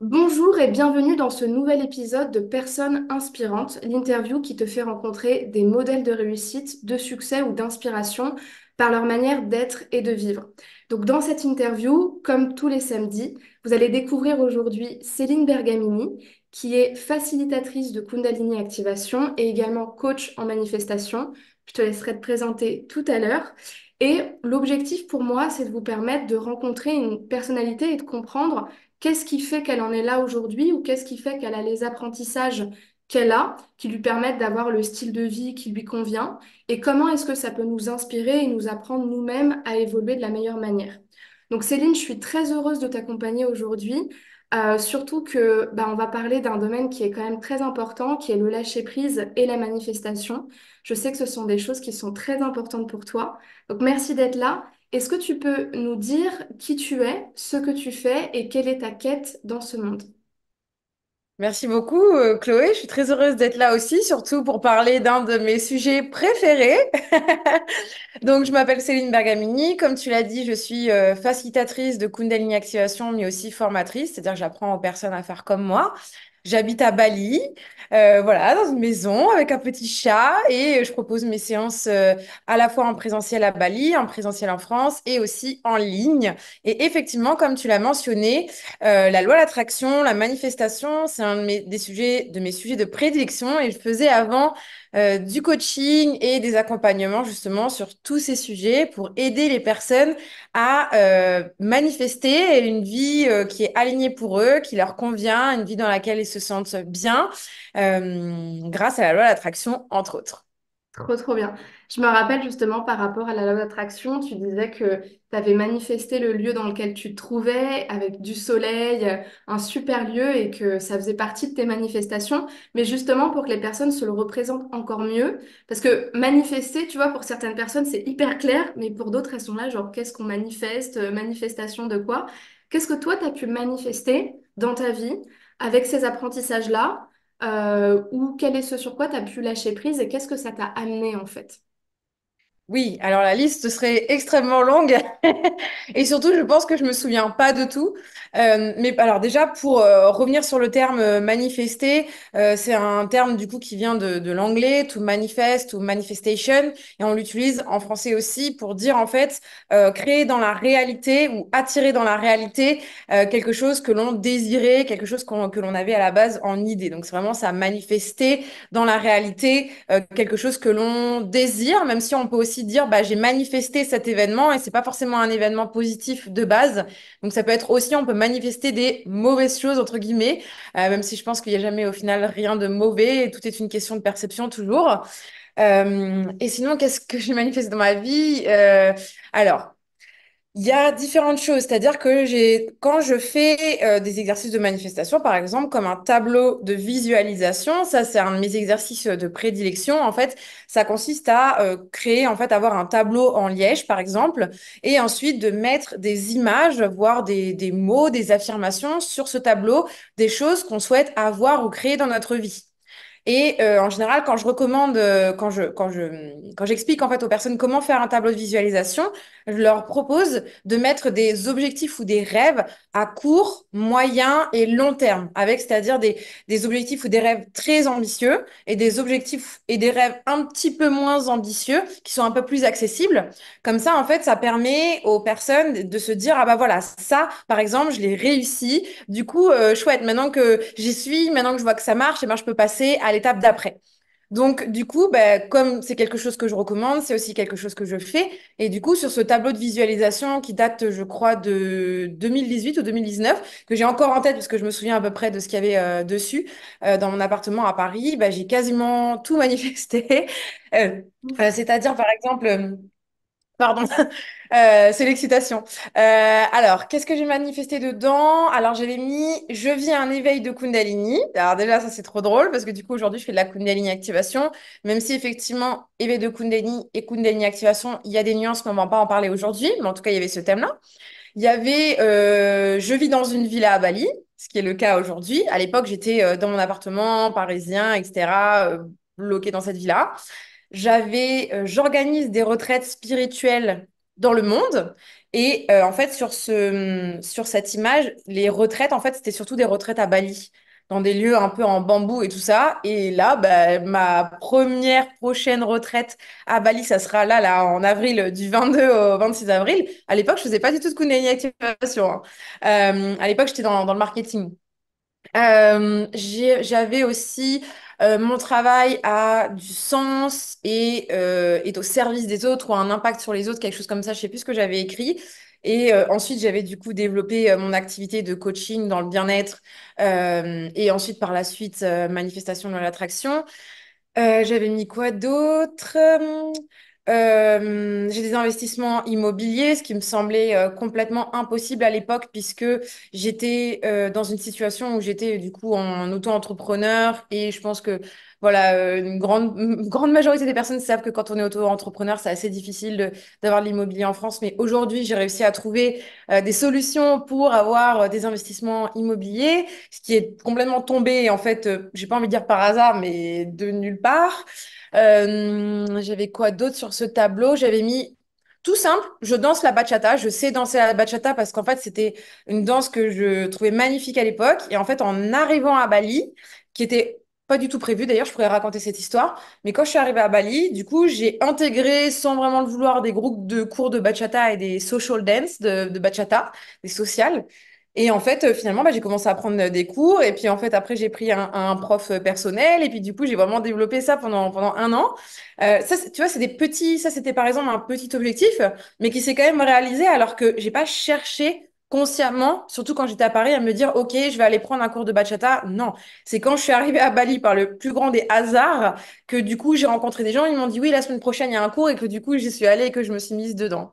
Bonjour et bienvenue dans ce nouvel épisode de Personnes inspirantes, l'interview qui te fait rencontrer des modèles de réussite, de succès ou d'inspiration par leur manière d'être et de vivre. Donc dans cette interview, comme tous les samedis, vous allez découvrir aujourd'hui Céline Bergamini, qui est facilitatrice de Kundalini Activation et également coach en manifestation. Je te laisserai te présenter tout à l'heure. Et l'objectif pour moi, c'est de vous permettre de rencontrer une personnalité et de comprendre qu'est-ce qui fait qu'elle en est là aujourd'hui ou qu'est-ce qui fait qu'elle a les apprentissages qu'elle a qui lui permettent d'avoir le style de vie qui lui convient et comment est-ce que ça peut nous inspirer et nous apprendre nous-mêmes à évoluer de la meilleure manière. Donc Céline, je suis très heureuse de t'accompagner aujourd'hui. Euh, surtout que bah, on va parler d'un domaine qui est quand même très important, qui est le lâcher prise et la manifestation. Je sais que ce sont des choses qui sont très importantes pour toi. Donc merci d'être là est-ce que tu peux nous dire qui tu es, ce que tu fais et quelle est ta quête dans ce monde? Merci beaucoup, euh, Chloé. Je suis très heureuse d'être là aussi, surtout pour parler d'un de mes sujets préférés. Donc, je m'appelle Céline Bergamini. Comme tu l'as dit, je suis euh, facilitatrice de Kundalini Activation, mais aussi formatrice, c'est-à-dire que j'apprends aux personnes à faire comme moi. J'habite à Bali, euh, voilà, dans une maison avec un petit chat et je propose mes séances euh, à la fois en présentiel à Bali, en présentiel en France et aussi en ligne. Et effectivement, comme tu l'as mentionné, euh, la loi de l'attraction, la manifestation, c'est un des sujets, de mes sujets de prédilection et je faisais avant euh, du coaching et des accompagnements justement sur tous ces sujets pour aider les personnes à euh, manifester une vie euh, qui est alignée pour eux, qui leur convient, une vie dans laquelle ils se sentent bien grâce à la loi d'attraction entre autres. Trop trop bien. Je me rappelle justement par rapport à la loi d'attraction, tu disais que tu avais manifesté le lieu dans lequel tu te trouvais avec du soleil, un super lieu et que ça faisait partie de tes manifestations, mais justement pour que les personnes se le représentent encore mieux. Parce que manifester, tu vois, pour certaines personnes, c'est hyper clair, mais pour d'autres, elles sont là, genre, qu'est-ce qu'on manifeste, euh, manifestation de quoi Qu'est-ce que toi, tu as pu manifester dans ta vie avec ces apprentissages-là euh, ou quel est ce sur quoi tu as pu lâcher prise et qu'est-ce que ça t'a amené en fait oui, alors la liste serait extrêmement longue et surtout je pense que je me souviens pas de tout. Euh, mais alors déjà pour euh, revenir sur le terme euh, manifester, c'est un terme du coup qui vient de, l'anglais to manifest ou manifestation et on l'utilise en français aussi pour dire en fait créer dans la réalité ou attirer dans la réalité quelque chose que l'on désirait, quelque chose que l'on avait à la base en idée. Donc c'est vraiment ça manifester dans la réalité quelque chose que l'on désire, même si on peut aussi dire bah, j'ai manifesté cet événement et c'est pas forcément un événement positif de base. Donc ça peut être aussi on peut manifester des mauvaises choses entre guillemets, euh, même si je pense qu'il n'y a jamais au final rien de mauvais. Et tout est une question de perception toujours. Euh, et sinon qu'est-ce que j'ai manifesté dans ma vie euh, Alors il y a différentes choses, c'est-à-dire que j'ai, quand je fais euh, des exercices de manifestation, par exemple, comme un tableau de visualisation, ça c'est un de mes exercices euh, de prédilection. En fait, ça consiste à euh, créer, en fait, avoir un tableau en liège, par exemple, et ensuite de mettre des images, voire des, des mots, des affirmations sur ce tableau, des choses qu'on souhaite avoir ou créer dans notre vie. Et euh, en général, quand je recommande, euh, quand je, quand je, quand j'explique en fait aux personnes comment faire un tableau de visualisation, je leur propose de mettre des objectifs ou des rêves à court, moyen et long terme, avec c'est-à-dire des, des objectifs ou des rêves très ambitieux et des objectifs et des rêves un petit peu moins ambitieux qui sont un peu plus accessibles. Comme ça, en fait, ça permet aux personnes de se dire ah bah voilà ça, par exemple, je l'ai réussi. Du coup, euh, chouette. Maintenant que j'y suis, maintenant que je vois que ça marche, et eh ben je peux passer à étape d'après. Donc, du coup, bah, comme c'est quelque chose que je recommande, c'est aussi quelque chose que je fais. Et du coup, sur ce tableau de visualisation qui date, je crois, de 2018 ou 2019, que j'ai encore en tête parce que je me souviens à peu près de ce qu'il y avait euh, dessus, euh, dans mon appartement à Paris, bah, j'ai quasiment tout manifesté. Euh, c'est-à-dire, par exemple, pardon, euh, c'est l'excitation. Euh, alors, qu'est-ce que j'ai manifesté dedans Alors, j'avais mis « Je vis un éveil de Kundalini ». Alors déjà, ça, c'est trop drôle parce que du coup, aujourd'hui, je fais de la Kundalini activation. Même si, effectivement, éveil de Kundalini et Kundalini activation, il y a des nuances, mais on ne va pas en parler aujourd'hui. Mais en tout cas, il y avait ce thème-là. Il y avait euh, Je vis dans une villa à Bali », ce qui est le cas aujourd'hui. À l'époque, j'étais dans mon appartement parisien, etc., bloqué dans cette villa. J'avais J'organise des retraites spirituelles dans le monde. Et euh, en fait, sur, ce, sur cette image, les retraites, en fait, c'était surtout des retraites à Bali, dans des lieux un peu en bambou et tout ça. Et là, bah, ma première prochaine retraite à Bali, ça sera là, là, en avril, du 22 au 26 avril. À l'époque, je faisais pas du tout de que Activation. Hein. Euh, à l'époque, j'étais dans, dans le marketing. Euh, j'avais aussi euh, mon travail à du sens et euh, est au service des autres ou un impact sur les autres, quelque chose comme ça, je sais plus ce que j'avais écrit. Et ensuite, j'avais du coup développé mon activité de coaching dans le bien-être et ensuite par la suite manifestation de l'attraction. j'avais mis quoi d'autre euh, j'ai des investissements immobiliers, ce qui me semblait euh, complètement impossible à l'époque puisque j'étais euh, dans une situation où j'étais du coup en auto-entrepreneur et je pense que voilà, euh, une grande, grande majorité des personnes savent que quand on est auto-entrepreneur, c'est assez difficile d'avoir de, l'immobilier en France. Mais aujourd'hui, j'ai réussi à trouver euh, des solutions pour avoir euh, des investissements immobiliers, ce qui est complètement tombé, en fait, j'ai pas envie de dire par hasard, mais de nulle part. j'avais quoi d'autre sur ce tableau J'avais mis tout simple, je danse la bachata, je sais danser la bachata parce qu'en fait c'était une danse que je trouvais magnifique à l'époque et en fait en arrivant à Bali, qui était pas du tout prévu. D'ailleurs, je pourrais raconter cette histoire. Mais quand je suis arrivée à Bali, du coup, j'ai intégré sans vraiment le vouloir des groupes de cours de bachata et des social dance de, bachata, des sociales. Et en fait, euh, finalement, bah, j'ai commencé à prendre des cours. Et puis, en fait, après, j'ai pris un, prof euh, personnel. Et puis, du coup, j'ai vraiment développé ça pendant, pendant un an. Euh, ça, tu vois, c'est des petits, ça, c'était par exemple un petit objectif, mais qui s'est quand même réalisé alors que j'ai pas cherché consciemment, surtout quand j'étais à Paris, à me dire OK, je vais aller prendre un cours de bachata. Non, c'est quand je suis arrivée à Bali par le plus grand des hasards que du coup j'ai rencontré des gens, ils m'ont dit oui, la semaine prochaine il y a un cours et que du coup j'y suis allée et que je me suis mise dedans.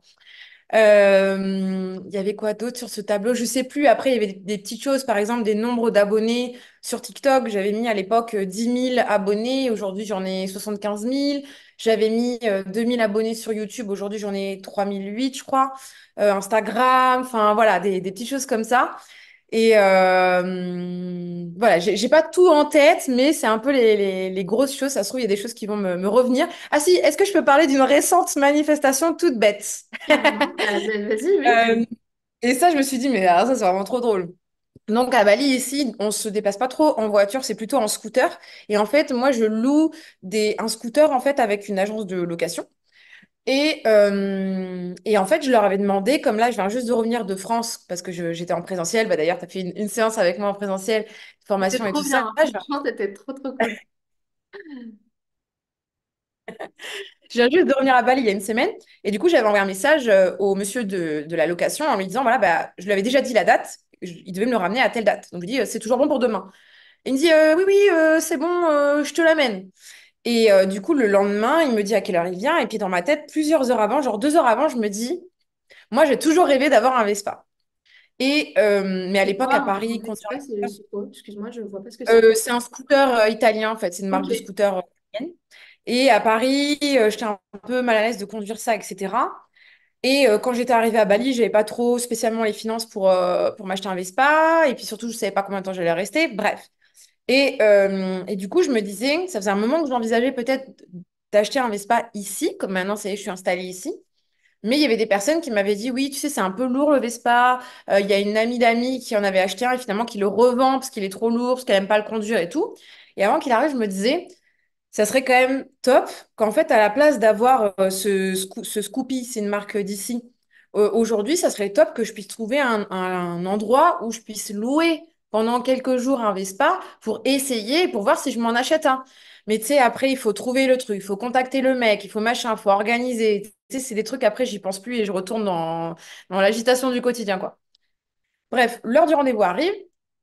Euh, il y avait quoi d'autre sur ce tableau Je sais plus. Après, il y avait des, des petites choses, par exemple des nombres d'abonnés sur TikTok. J'avais mis à l'époque 10 000 abonnés. Aujourd'hui, j'en ai 75 000. J'avais mis 2000 euh, abonnés sur YouTube. Aujourd'hui, j'en ai 3008, je crois. Euh, Instagram, enfin voilà, des, petites choses comme ça. Et euh, voilà, j'ai pas tout en tête, mais c'est un peu les, grosses choses. Ça se trouve, il y a des choses qui vont me, revenir. Ah si, est-ce que je peux parler d'une récente manifestation toute bête ah, Vas-y, euh, et ça, je me suis dit, mais ça, c'est vraiment trop drôle. Donc à Bali, ici, on se dépasse pas trop en voiture, c'est plutôt en scooter. Et en fait, moi, je loue des, un scooter en fait avec une agence de location. Et, euh, en fait, je leur avais demandé, comme là, je viens juste de revenir de France parce que j'étais en présentiel. Bah, d'ailleurs, tu as fait une, séance avec moi en présentiel, formation et tout ça. Ah, c'était trop, trop je viens juste de revenir à Bali il y a une semaine. Et du coup, j'avais envoyé un message euh, au monsieur de, la location en lui disant voilà, bah, je lui avais déjà dit la date il devait me le ramener à telle date. Donc je lui dis, euh, c'est toujours bon pour demain. Il me dit, euh, oui, oui, euh, c'est bon, je te l'amène. Et du coup, le lendemain, il me dit à quelle heure il vient. Et puis, dans ma tête, plusieurs heures avant, genre deux heures avant, je me dis, moi, j'ai toujours rêvé d'avoir un Vespa. Et, mais à l'époque, à Paris, excuse-moi, c'est. un scooter italien, en fait. C'est une marque de scooter italienne. Et à Paris, j'étais un peu mal à l'aise de conduire ça, etc. Et euh, quand j'étais arrivée à Bali, j'avais pas trop spécialement les finances pour, euh, pour m'acheter un Vespa. Et puis surtout, je savais pas combien de temps j'allais rester. Bref. Et, euh, et, du coup, je me disais, ça faisait un moment que j'envisageais peut-être d'acheter un Vespa ici, comme maintenant, ça y je suis installée ici. Mais il y avait des personnes qui m'avaient dit, oui, tu sais, c'est un peu lourd le Vespa. Il y a une amie d'amis qui en avait acheté un et finalement qui le revend parce qu'il est trop lourd, parce qu'elle n'aime pas le conduire et tout. Et avant qu'il arrive, je me disais, ça serait quand même top qu'en fait, à la place d'avoir euh, ce, Scoopy, c'est une marque d'ici, euh, aujourd'hui, ça serait top que je puisse trouver un, endroit où je puisse louer pendant quelques jours un Vespa pour essayer, pour voir si je m'en achète un. Mais tu sais, après, il faut trouver le truc, il faut contacter le mec, il faut machin, il faut organiser. Tu sais, c'est des trucs, après, j'y pense plus et je retourne dans, dans l'agitation du quotidien, quoi. Bref, l'heure du rendez-vous arrive,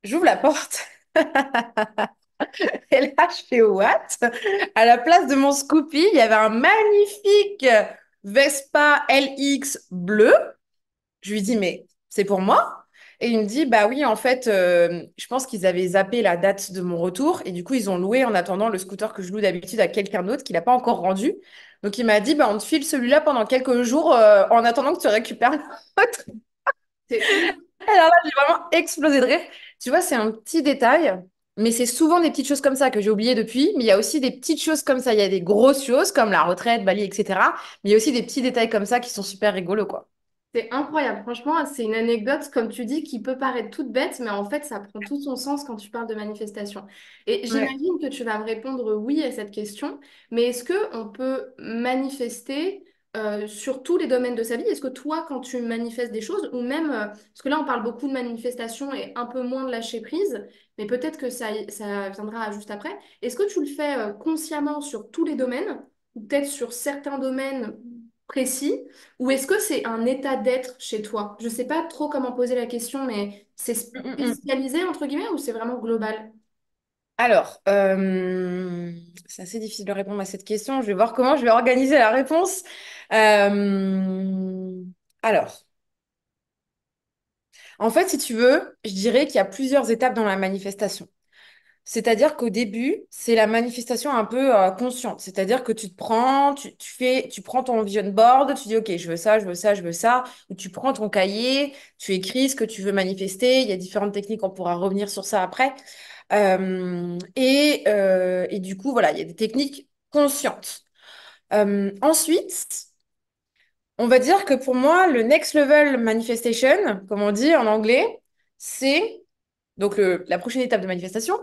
j'ouvre la porte. Et là, je fais what À la place de mon Scoopy, il y avait un magnifique Vespa LX bleu. Je lui dis, mais c'est pour moi Et il me dit, bah oui, en fait, euh, je pense qu'ils avaient zappé la date de mon retour. Et du coup, ils ont loué en attendant le scooter que je loue d'habitude à quelqu'un d'autre qui n'a pas encore rendu. Donc, il m'a dit, bah on te file celui-là pendant quelques jours euh, en attendant que tu récupères l'autre. Alors là, j'ai vraiment explosé de rire. Tu vois, c'est un petit détail mais c'est souvent des petites choses comme ça que j'ai oublié depuis. Mais il y a aussi des petites choses comme ça. Il y a des grosses choses comme la retraite, Bali, etc. Mais il y a aussi des petits détails comme ça qui sont super rigolos, quoi. C'est incroyable. Franchement, c'est une anecdote, comme tu dis, qui peut paraître toute bête, mais en fait, ça prend tout son sens quand tu parles de manifestation. Et j'imagine que tu vas me répondre oui à cette question. Mais est-ce que on peut manifester euh, sur tous les domaines de sa vie Est-ce que toi, quand tu manifestes des choses, ou même, euh, parce que là, on parle beaucoup de manifestation et un peu moins de lâcher prise, mais peut-être que ça, ça viendra juste après, est-ce que tu le fais euh, consciemment sur tous les domaines, ou peut-être sur certains domaines précis, ou est-ce que c'est un état d'être chez toi Je ne sais pas trop comment poser la question, mais c'est mmh, mmh, mmh. spécialisé, entre guillemets, ou c'est vraiment global alors, euh, c'est assez difficile de répondre à cette question. Je vais voir comment je vais organiser la réponse. Euh, alors, en fait, si tu veux, je dirais qu'il y a plusieurs étapes dans la manifestation. C'est-à-dire qu'au début, c'est la manifestation un peu euh, consciente. C'est-à-dire que tu te prends, tu, fais, tu prends ton vision board, tu dis OK, je veux ça, je veux ça, je veux ça. Ou tu prends ton cahier, tu écris ce que tu veux manifester. Il y a différentes techniques, on pourra revenir sur ça après. Euh, euh, et, du coup, voilà, il y a des techniques conscientes. Euh, ensuite, on va dire que pour moi, le next level manifestation, comme on dit en anglais, c'est donc la prochaine étape de manifestation,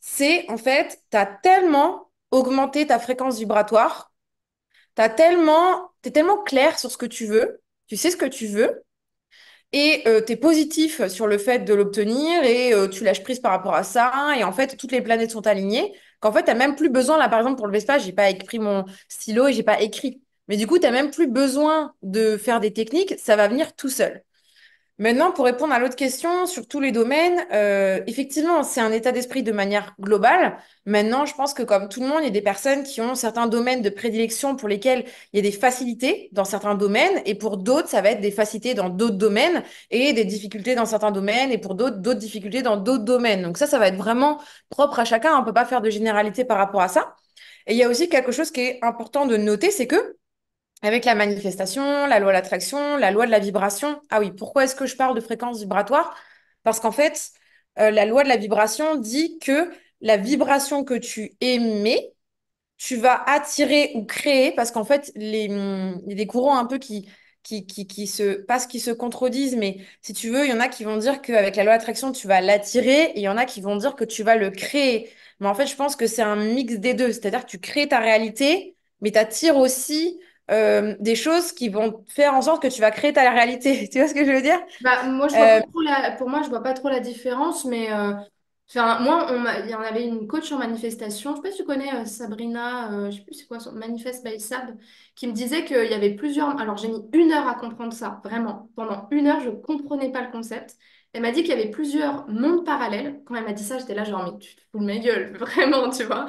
c'est en fait, tu as tellement augmenté ta fréquence vibratoire, tu tellement, es tellement clair sur ce que tu veux, tu sais ce que tu veux, et euh, tu es positif sur le fait de l'obtenir et euh, tu lâches prise par rapport à ça et en fait toutes les planètes sont alignées qu'en fait tu même plus besoin là par exemple pour le Vespa, j'ai pas écrit mon stylo et j'ai pas écrit. Mais du coup, tu même plus besoin de faire des techniques, ça va venir tout seul. Maintenant, pour répondre à l'autre question sur tous les domaines, euh, effectivement, c'est un état d'esprit de manière globale. Maintenant, je pense que comme tout le monde, il y a des personnes qui ont certains domaines de prédilection pour lesquels il y a des facilités dans certains domaines, et pour d'autres, ça va être des facilités dans d'autres domaines et des difficultés dans certains domaines, et pour d'autres, d'autres difficultés dans d'autres domaines. Donc ça, ça va être vraiment propre à chacun. On peut pas faire de généralité par rapport à ça. Et il y a aussi quelque chose qui est important de noter, c'est que avec la manifestation, la loi de l'attraction, la loi de la vibration. Ah oui, pourquoi est-ce que je parle de fréquence vibratoire Parce qu'en fait, euh, la loi de la vibration dit que la vibration que tu émets, tu vas attirer ou créer, parce qu'en fait, il y a des courants un peu qui, qui, qui, qui se, pas qui se contredisent, mais si tu veux, il y en a qui vont dire qu'avec la loi d'attraction, tu vas l'attirer, et il y en a qui vont dire que tu vas le créer. Mais en fait, je pense que c'est un mix des deux, c'est-à-dire que tu crées ta réalité, mais tu attires aussi euh, des choses qui vont faire en sorte que tu vas créer ta réalité. tu vois ce que je veux dire bah, moi, je vois euh, Pour moi, je vois pas trop la différence, mais euh, enfin, moi, il y en avait une coach en manifestation, je sais pas si tu connais Sabrina, je sais plus c'est quoi, son... Manifest by Sab, qui me disait qu'il y avait plusieurs. Alors, j'ai mis une heure à comprendre ça, vraiment. Pendant une heure, je comprenais pas le concept. Elle m'a dit qu'il y avait plusieurs mondes parallèles. Quand elle m'a dit ça, j'étais là genre, mais tu te fous de ma gueule, vraiment, tu vois.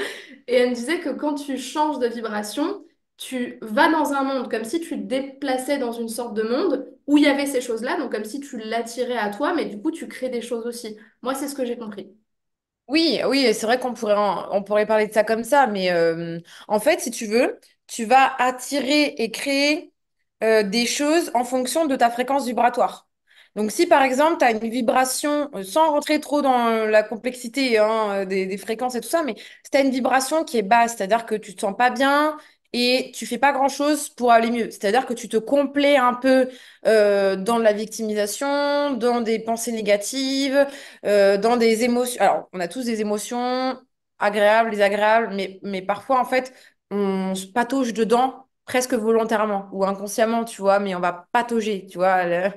Et elle me disait que quand tu changes de vibration, tu vas dans un monde comme si tu te déplaçais dans une sorte de monde où il y avait ces choses-là, donc comme si tu l'attirais à toi, mais du coup, tu crées des choses aussi. Moi, c'est ce que j'ai compris. Oui, oui, c'est vrai qu'on pourrait, on pourrait parler de ça comme ça, mais euh, en fait, si tu veux, tu vas attirer et créer euh, des choses en fonction de ta fréquence vibratoire. Donc, si par exemple, tu as une vibration, euh, sans rentrer trop dans la complexité hein, des, fréquences et tout ça, mais si tu as une vibration qui est basse, c'est-à-dire que tu te sens pas bien, et tu fais pas grand chose pour aller mieux. C'est-à-dire que tu te complais un peu euh, dans la victimisation, dans des pensées négatives, euh, dans des émotions. Alors, on a tous des émotions agréables, désagréables, mais, mais parfois, en fait, on se patauge dedans presque volontairement ou inconsciemment, tu vois, mais on va patauger, tu vois.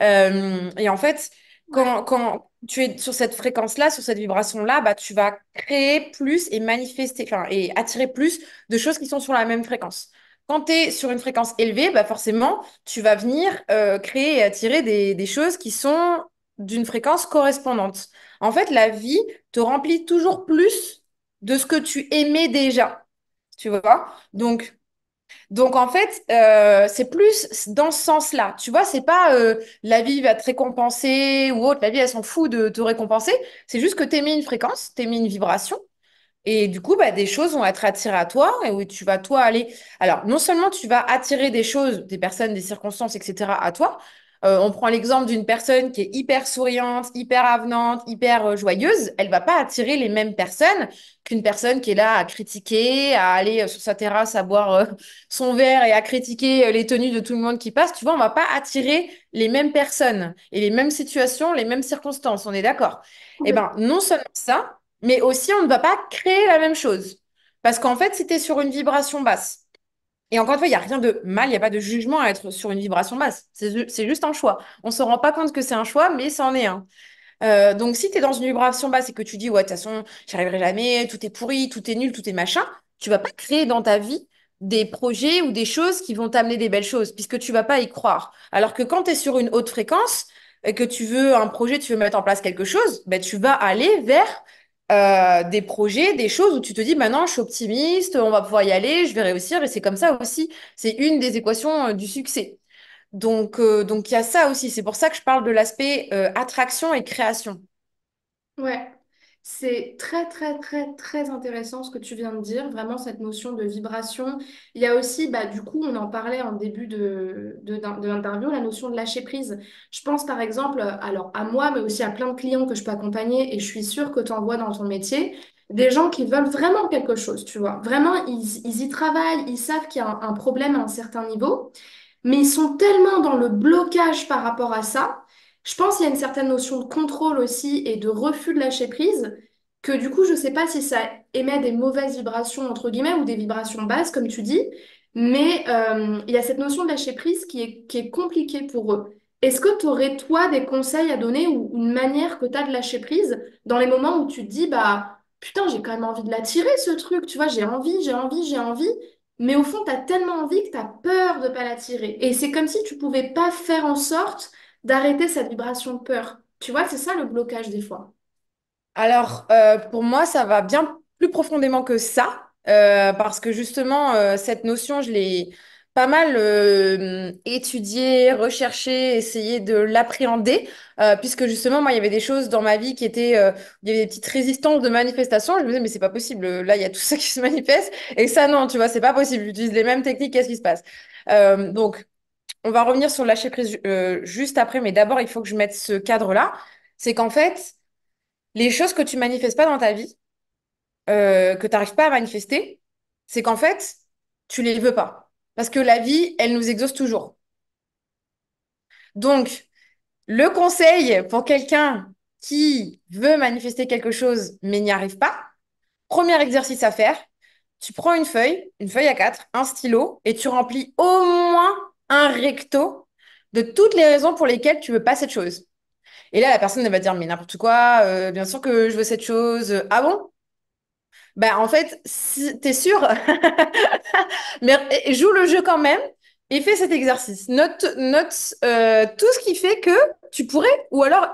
Euh, et en fait, quand, tu es sur cette fréquence-là, sur cette vibration-là, bah, tu vas créer plus et manifester, et attirer plus de choses qui sont sur la même fréquence. Quand tu es sur une fréquence élevée, bah forcément, tu vas venir euh, créer et attirer des, choses qui sont d'une fréquence correspondante. En fait, la vie te remplit toujours plus de ce que tu aimais déjà. Tu vois Donc, donc en fait, euh, c'est plus dans ce sens-là. Tu vois, c'est pas euh, la vie va te récompenser ou autre. La vie, elle s'en fout de te récompenser. C'est juste que tu mis une fréquence, tu mis une vibration. Et du coup, bah, des choses vont être attirées à toi et où tu vas, toi, aller. Alors, non seulement tu vas attirer des choses, des personnes, des circonstances, etc. à toi, euh, on prend l'exemple d'une personne qui est hyper souriante, hyper avenante, hyper euh, joyeuse. Elle va pas attirer les mêmes personnes qu'une personne qui est là à critiquer, à aller euh, sur sa terrasse à boire son verre et à critiquer les tenues de tout le monde qui passe. Tu vois, on va pas attirer les mêmes personnes et les mêmes situations, les mêmes circonstances. On est d'accord Eh bien, non seulement ça, mais aussi on ne va pas créer la même chose. Parce qu'en fait, c'était sur une vibration basse, et encore une fois, il n'y a rien de mal, il n'y a pas de jugement à être sur une vibration basse. C'est juste un choix. On ne se rend pas compte que c'est un choix, mais c'en est un. Euh, donc, si tu es dans une vibration basse et que tu dis, ouais, de toute façon, j'y arriverai jamais, tout est pourri, tout est nul, tout est machin, tu vas pas créer dans ta vie des projets ou des choses qui vont t'amener des belles choses, puisque tu vas pas y croire. Alors que quand tu es sur une haute fréquence et que tu veux un projet, tu veux mettre en place quelque chose, ben, tu vas aller vers euh, des projets, des choses où tu te dis, maintenant, bah je suis optimiste, on va pouvoir y aller, je vais réussir. Et c'est comme ça aussi. C'est une des équations euh, du succès. Donc, euh, donc il y a ça aussi. C'est pour ça que je parle de l'aspect attraction et création. Ouais, c'est très, très, très, très intéressant ce que tu viens de dire, vraiment cette notion de vibration. Il y a aussi, bah, du coup, on en parlait en début de, l'interview, la notion de lâcher prise. Je pense par exemple, alors à moi, mais aussi à plein de clients que je peux accompagner, et je suis sûre que tu en vois dans ton métier, des gens qui veulent vraiment quelque chose, tu vois. Vraiment, ils, y travaillent, ils savent qu'il y a un problème à un certain niveau, mais ils sont tellement dans le blocage par rapport à ça je pense qu'il y a une certaine notion de contrôle aussi et de refus de lâcher prise, que du coup, je ne sais pas si ça émet des mauvaises vibrations, entre guillemets, ou des vibrations basses, comme tu dis, mais euh, il y a cette notion de lâcher prise qui est, qui est compliquée pour eux. Est-ce que tu aurais, toi, des conseils à donner ou une manière que tu as de lâcher prise dans les moments où tu te dis, bah, putain, j'ai quand même envie de l'attirer, ce truc, tu vois, j'ai envie, j'ai envie, j'ai envie, mais au fond, tu as tellement envie que tu as peur de pas l'attirer. Et c'est comme si tu pouvais pas faire en sorte d'arrêter cette vibration de peur. Tu vois, c'est ça le blocage des fois. Alors, euh, pour moi, ça va bien plus profondément que ça, euh, parce que justement, euh, cette notion, je l'ai pas mal étudiée, recherchée, essayé de l'appréhender, puisque justement, moi, il y avait des choses dans ma vie qui étaient, il y avait des petites résistances de manifestation. Je me disais, mais c'est pas possible, là, il y a tout ça qui se manifeste, et ça, non, tu vois, c'est pas possible, j'utilise les mêmes techniques, qu'est-ce qui se passe? donc, on va revenir sur le lâcher prise euh, juste après, mais d'abord, il faut que je mette ce cadre-là. C'est qu'en fait, les choses que tu manifestes pas dans ta vie, euh, que tu n'arrives pas à manifester, c'est qu'en fait, tu les veux pas. Parce que la vie, elle nous exauce toujours. Donc, le conseil pour quelqu'un qui veut manifester quelque chose mais n'y arrive pas, premier exercice à faire, tu prends une feuille, une feuille à quatre, un stylo, et tu remplis au moins un recto de toutes les raisons pour lesquelles tu veux pas cette chose. Et là, la personne, elle va dire, mais n'importe quoi, euh, bien sûr que je veux cette chose. Ah bon bah, en fait, si es sûr, mais joue le jeu quand même et fais cet exercice. Note, note euh, tout ce qui fait que tu pourrais, ou alors,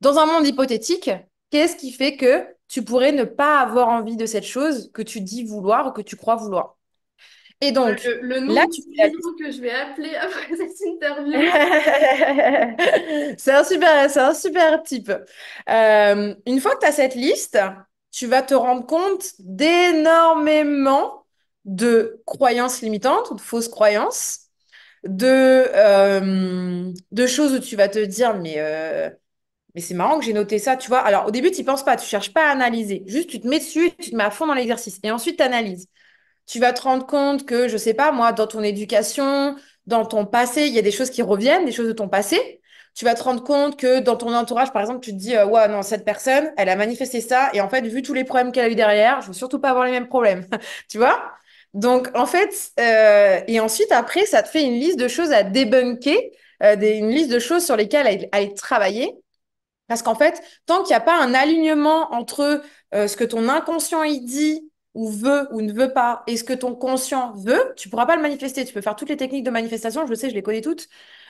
dans un monde hypothétique, qu'est-ce qui fait que tu pourrais ne pas avoir envie de cette chose que tu dis vouloir ou que tu crois vouloir et donc, le, nom là, tu que je vais appeler après cette interview. c'est un super, super type. Euh, une fois que tu as cette liste, tu vas te rendre compte d'énormément de croyances limitantes de fausses croyances, de, euh, de choses où tu vas te dire, mais, euh, mais c'est marrant que j'ai noté ça, tu vois. Alors, au début, tu n'y penses pas, tu ne cherches pas à analyser. Juste, tu te mets dessus, tu te mets à fond dans l'exercice. Et ensuite, tu analyses tu vas te rendre compte que, je ne sais pas, moi, dans ton éducation, dans ton passé, il y a des choses qui reviennent, des choses de ton passé. Tu vas te rendre compte que dans ton entourage, par exemple, tu te dis, euh, ouais, non, cette personne, elle a manifesté ça. Et en fait, vu tous les problèmes qu'elle a eu derrière, je veux surtout pas avoir les mêmes problèmes. tu vois? Donc, en fait, euh, et ensuite, après, ça te fait une liste de choses à débunker, euh, une liste de choses sur lesquelles aller travailler. Parce qu'en fait, tant qu'il n'y a pas un alignement entre ce que ton inconscient il dit ou veut ou ne veut pas, et ce que ton conscient veut, tu ne pourras pas le manifester. Tu peux faire toutes les techniques de manifestation, je le sais, je les connais toutes,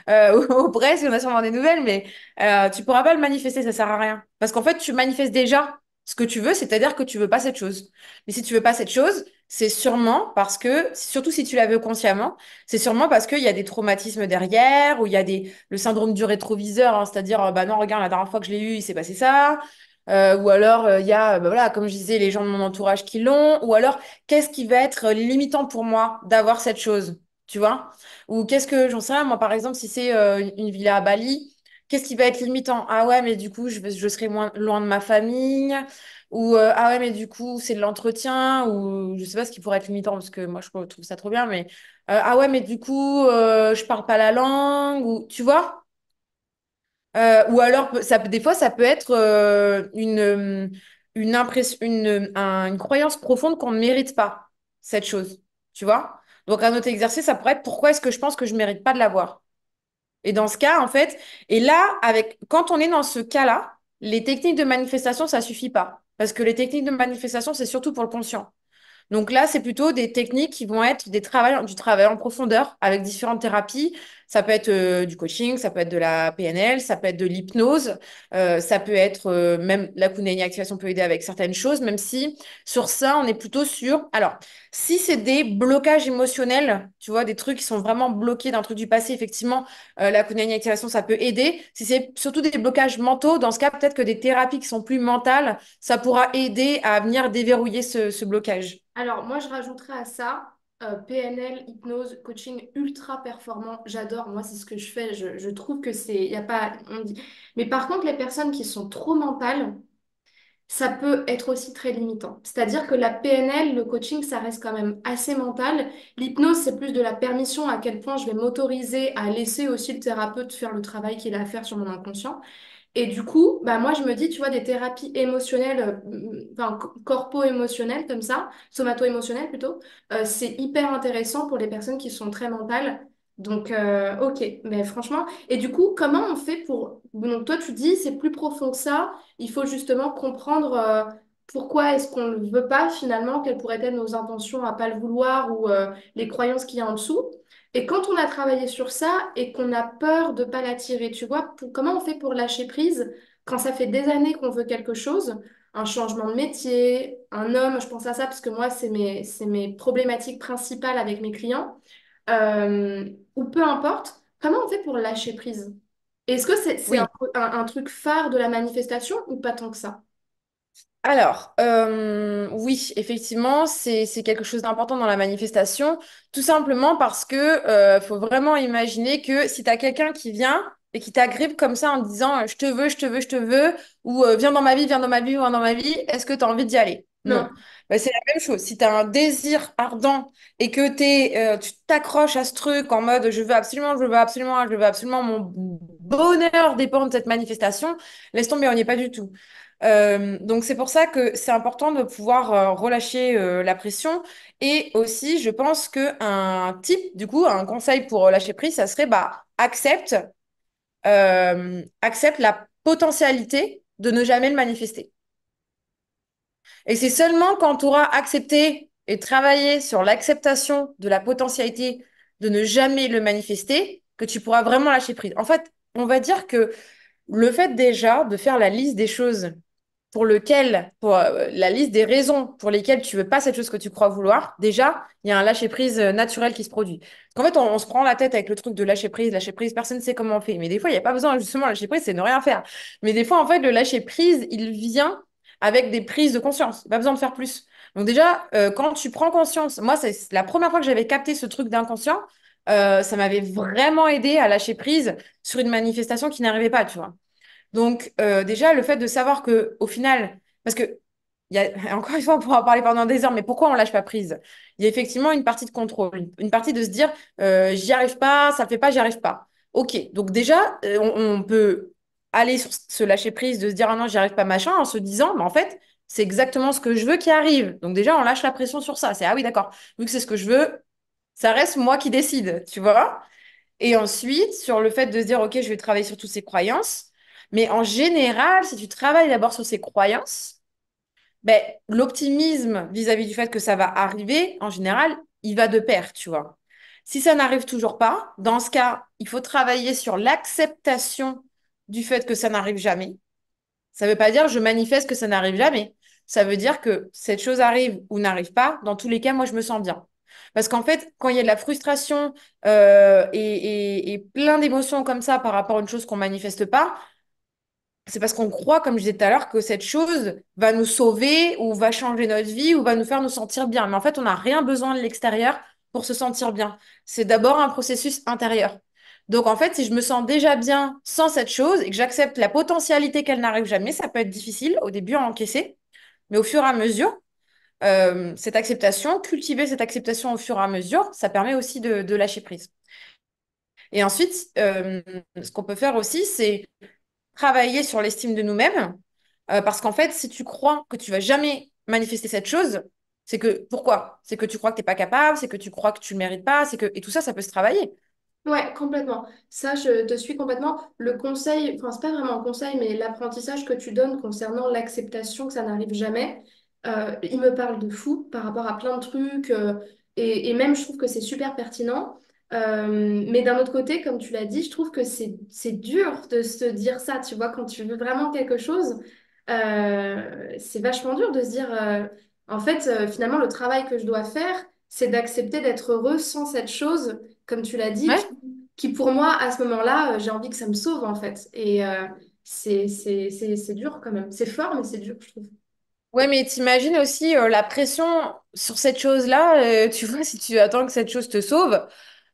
euh, au presse, on a sûrement des nouvelles, mais tu euh, tu pourras pas le manifester, ça ne sert à rien. Parce qu'en fait, tu manifestes déjà ce que tu veux, c'est-à-dire que tu ne veux pas cette chose. Mais si tu veux pas cette chose, c'est sûrement parce que, surtout si tu la veux consciemment, c'est sûrement parce qu'il y a des traumatismes derrière, ou il y a des, le syndrome du rétroviseur, hein, c'est-à-dire, euh, bah non, regarde, la dernière fois que je l'ai eu, il s'est passé ça, euh, ou alors euh, il y a, euh, bah, voilà, comme je disais, les gens de mon entourage qui l'ont, ou alors qu'est-ce qui va être limitant pour moi d'avoir cette chose, tu vois Ou qu'est-ce que, j'en sais rien, moi par exemple, si c'est une villa à Bali, qu'est-ce qui va être limitant Ah ouais, mais du coup, je, serai loin de ma famille, ou ah ouais, mais du coup, c'est de l'entretien, ou je sais pas ce qui pourrait être limitant, parce que moi, je trouve ça trop bien, mais ah ouais, mais du coup, je parle pas la langue, ou tu vois euh, ou alors, des fois, ça peut être euh, euh, une, croyance profonde qu'on ne mérite pas cette chose. Tu vois Donc, un autre exercice, ça pourrait être pourquoi est-ce que je pense que je ne mérite pas de l'avoir Et dans ce cas, en fait, et là, avec, quand on est dans ce cas-là, les techniques de manifestation, ça ne suffit pas. Parce que les techniques de manifestation, c'est surtout pour le conscient. Donc là, c'est plutôt des techniques qui vont être des travail, du travail en profondeur avec différentes thérapies, ça peut être euh, du coaching, ça peut être de la PNL, ça peut être de l'hypnose, euh, ça peut être euh, même la Kundalini activation peut aider avec certaines choses, même si sur ça, on est plutôt sûr. Alors, si c'est des blocages émotionnels, tu vois, des trucs qui sont vraiment bloqués d'un truc du passé, effectivement, la Kundalini activation, ça peut aider. Si c'est surtout des blocages mentaux, dans ce cas, peut-être que des thérapies qui sont plus mentales, ça pourra aider à venir déverrouiller ce, ce blocage. Alors, moi, je rajouterais à ça euh, PNL, hypnose, coaching ultra performant. J'adore, moi, c'est ce que je fais. Je, trouve que c'est. Y a pas, on dit... Mais par contre, les personnes qui sont trop mentales, ça peut être aussi très limitant. C'est-à-dire que la PNL, le coaching, ça reste quand même assez mental. L'hypnose, c'est plus de la permission à quel point je vais m'autoriser à laisser aussi le thérapeute faire le travail qu'il a à faire sur mon inconscient. Et du coup, bah moi, je me dis, tu vois, des thérapies émotionnelles, euh, enfin, corpo-émotionnelles, comme ça, somato-émotionnelles plutôt, euh, c'est hyper intéressant pour les personnes qui sont très mentales. Donc, euh, ok, mais franchement, et du coup, comment on fait pour... Donc, toi, tu dis, c'est plus profond que ça, il faut justement comprendre pourquoi est-ce qu'on ne veut pas finalement, quelles pourraient être nos intentions à ne pas le vouloir ou les croyances qu'il y a en dessous. Et quand on a travaillé sur ça et qu'on a peur de ne pas l'attirer, tu vois, comment on fait pour lâcher prise quand ça fait des années qu'on veut quelque chose, un changement de métier, un homme, je pense à ça parce que moi, c'est mes, mes problématiques principales avec mes clients, euh, ou peu importe, comment on fait pour lâcher prise Est-ce que c'est, un, truc phare de la manifestation ou pas tant que ça alors, euh, oui, effectivement, c'est quelque chose d'important dans la manifestation, tout simplement parce que euh, faut vraiment imaginer que si tu as quelqu'un qui vient et qui t'agrippe comme ça en disant euh, je te veux, je te veux, je te veux, ou viens dans ma vie, viens dans ma vie, viens dans ma vie, est-ce que tu as envie d'y aller? Non. Bah, c'est la même chose. Si tu as un désir ardent et que tu t'accroches à ce truc en mode je veux absolument, je veux absolument, je veux absolument, mon bonheur dépend de cette manifestation, laisse tomber, on n'y est pas du tout. Euh, donc c'est pour ça que c'est important de pouvoir euh, relâcher euh, la pression et aussi je pense que un type du coup un conseil pour lâcher prise ça serait bah accepte accepte la potentialité de ne jamais le manifester et c'est seulement quand tu auras accepté et travaillé sur l'acceptation de la potentialité de ne jamais le manifester que tu pourras vraiment lâcher prise en fait on va dire que le fait déjà de faire la liste des choses pour lequel, pour euh, la liste des raisons pour lesquelles tu veux pas cette chose que tu crois vouloir, déjà, il y a un lâcher prise euh, naturel qui se produit. Qu'en fait, on, se prend la tête avec le truc de lâcher prise, lâcher prise, personne ne sait comment on fait. Mais des fois, il n'y a pas besoin, justement, lâcher prise, c'est ne rien faire. Mais des fois, en fait, le lâcher prise, il vient avec des prises de conscience. Pas besoin de faire plus. Donc déjà, euh, quand tu prends conscience, moi, c'est la première fois que j'avais capté ce truc d'inconscient, ça m'avait vraiment aidé à lâcher prise sur une manifestation qui n'arrivait pas, tu vois. Donc, euh, déjà, le fait de savoir que, au final, parce que, y a, encore une fois, on pourra en parler pendant des heures, mais pourquoi on lâche pas prise Il y a effectivement une partie de contrôle, une partie de se dire, euh, j'y arrive pas, ça ne fait pas, j'y arrive pas. Ok, donc déjà, euh, on, peut aller se lâcher prise, de se dire, ah non, j'y arrive pas, machin, en se disant, mais bah, en fait, c'est exactement ce que je veux qui arrive. Donc déjà, on lâche la pression sur ça. C'est, ah oui, d'accord, vu que c'est ce que je veux, ça reste moi qui décide, tu vois. Et ensuite, sur le fait de se dire, OK, je vais travailler sur toutes ces croyances, mais en général, si tu travailles d'abord sur ces croyances, ben, l'optimisme vis-à-vis du fait que ça va arriver, en général, il va de pair, tu vois. Si ça n'arrive toujours pas, dans ce cas, il faut travailler sur l'acceptation du fait que ça n'arrive jamais. Ça ne veut pas dire je manifeste que ça n'arrive jamais. Ça veut dire que cette chose arrive ou n'arrive pas. Dans tous les cas, moi, je me sens bien. Parce qu'en fait, quand il y a de la frustration euh, et, et, plein d'émotions comme ça par rapport à une chose qu'on ne manifeste pas, c'est parce qu'on croit, comme je disais tout à l'heure, que cette chose va nous sauver ou va changer notre vie ou va nous faire nous sentir bien. Mais en fait, on n'a rien besoin de l'extérieur pour se sentir bien. C'est d'abord un processus intérieur. Donc, en fait, si je me sens déjà bien sans cette chose et que j'accepte la potentialité qu'elle n'arrive jamais, ça peut être difficile au début à encaisser. Mais au fur et à mesure, euh, cette acceptation, cultiver cette acceptation au fur et à mesure, ça permet aussi de, lâcher prise. Et ensuite, euh, ce qu'on peut faire aussi, c'est travailler sur l'estime de nous-mêmes. Euh, parce qu'en fait, si tu crois que tu vas jamais manifester cette chose, c'est que pourquoi C'est que tu crois que tu n'es pas capable, c'est que tu crois que tu ne mérites pas, c'est que et tout ça, ça peut se travailler. Ouais, complètement. Ça, je te suis complètement. Le conseil, enfin, c'est pas vraiment un conseil, mais l'apprentissage que tu donnes concernant l'acceptation que ça n'arrive jamais, euh, il me parle de fou par rapport à plein de trucs. Euh, et, et, même, je trouve que c'est super pertinent. Euh, mais d'un autre côté, comme tu l'as dit, je trouve que c'est dur de se dire ça. Tu vois, quand tu veux vraiment quelque chose, euh, c'est vachement dur de se dire, euh, en fait, finalement, le travail que je dois faire, c'est d'accepter d'être heureux sans cette chose, comme tu l'as dit, qui, pour moi, à ce moment-là, j'ai envie que ça me sauve, en fait. Et c'est dur quand même. C'est fort, mais c'est dur, je trouve. Ouais, mais t'imagines aussi la pression sur cette chose-là. tu vois, si tu attends que cette chose te sauve,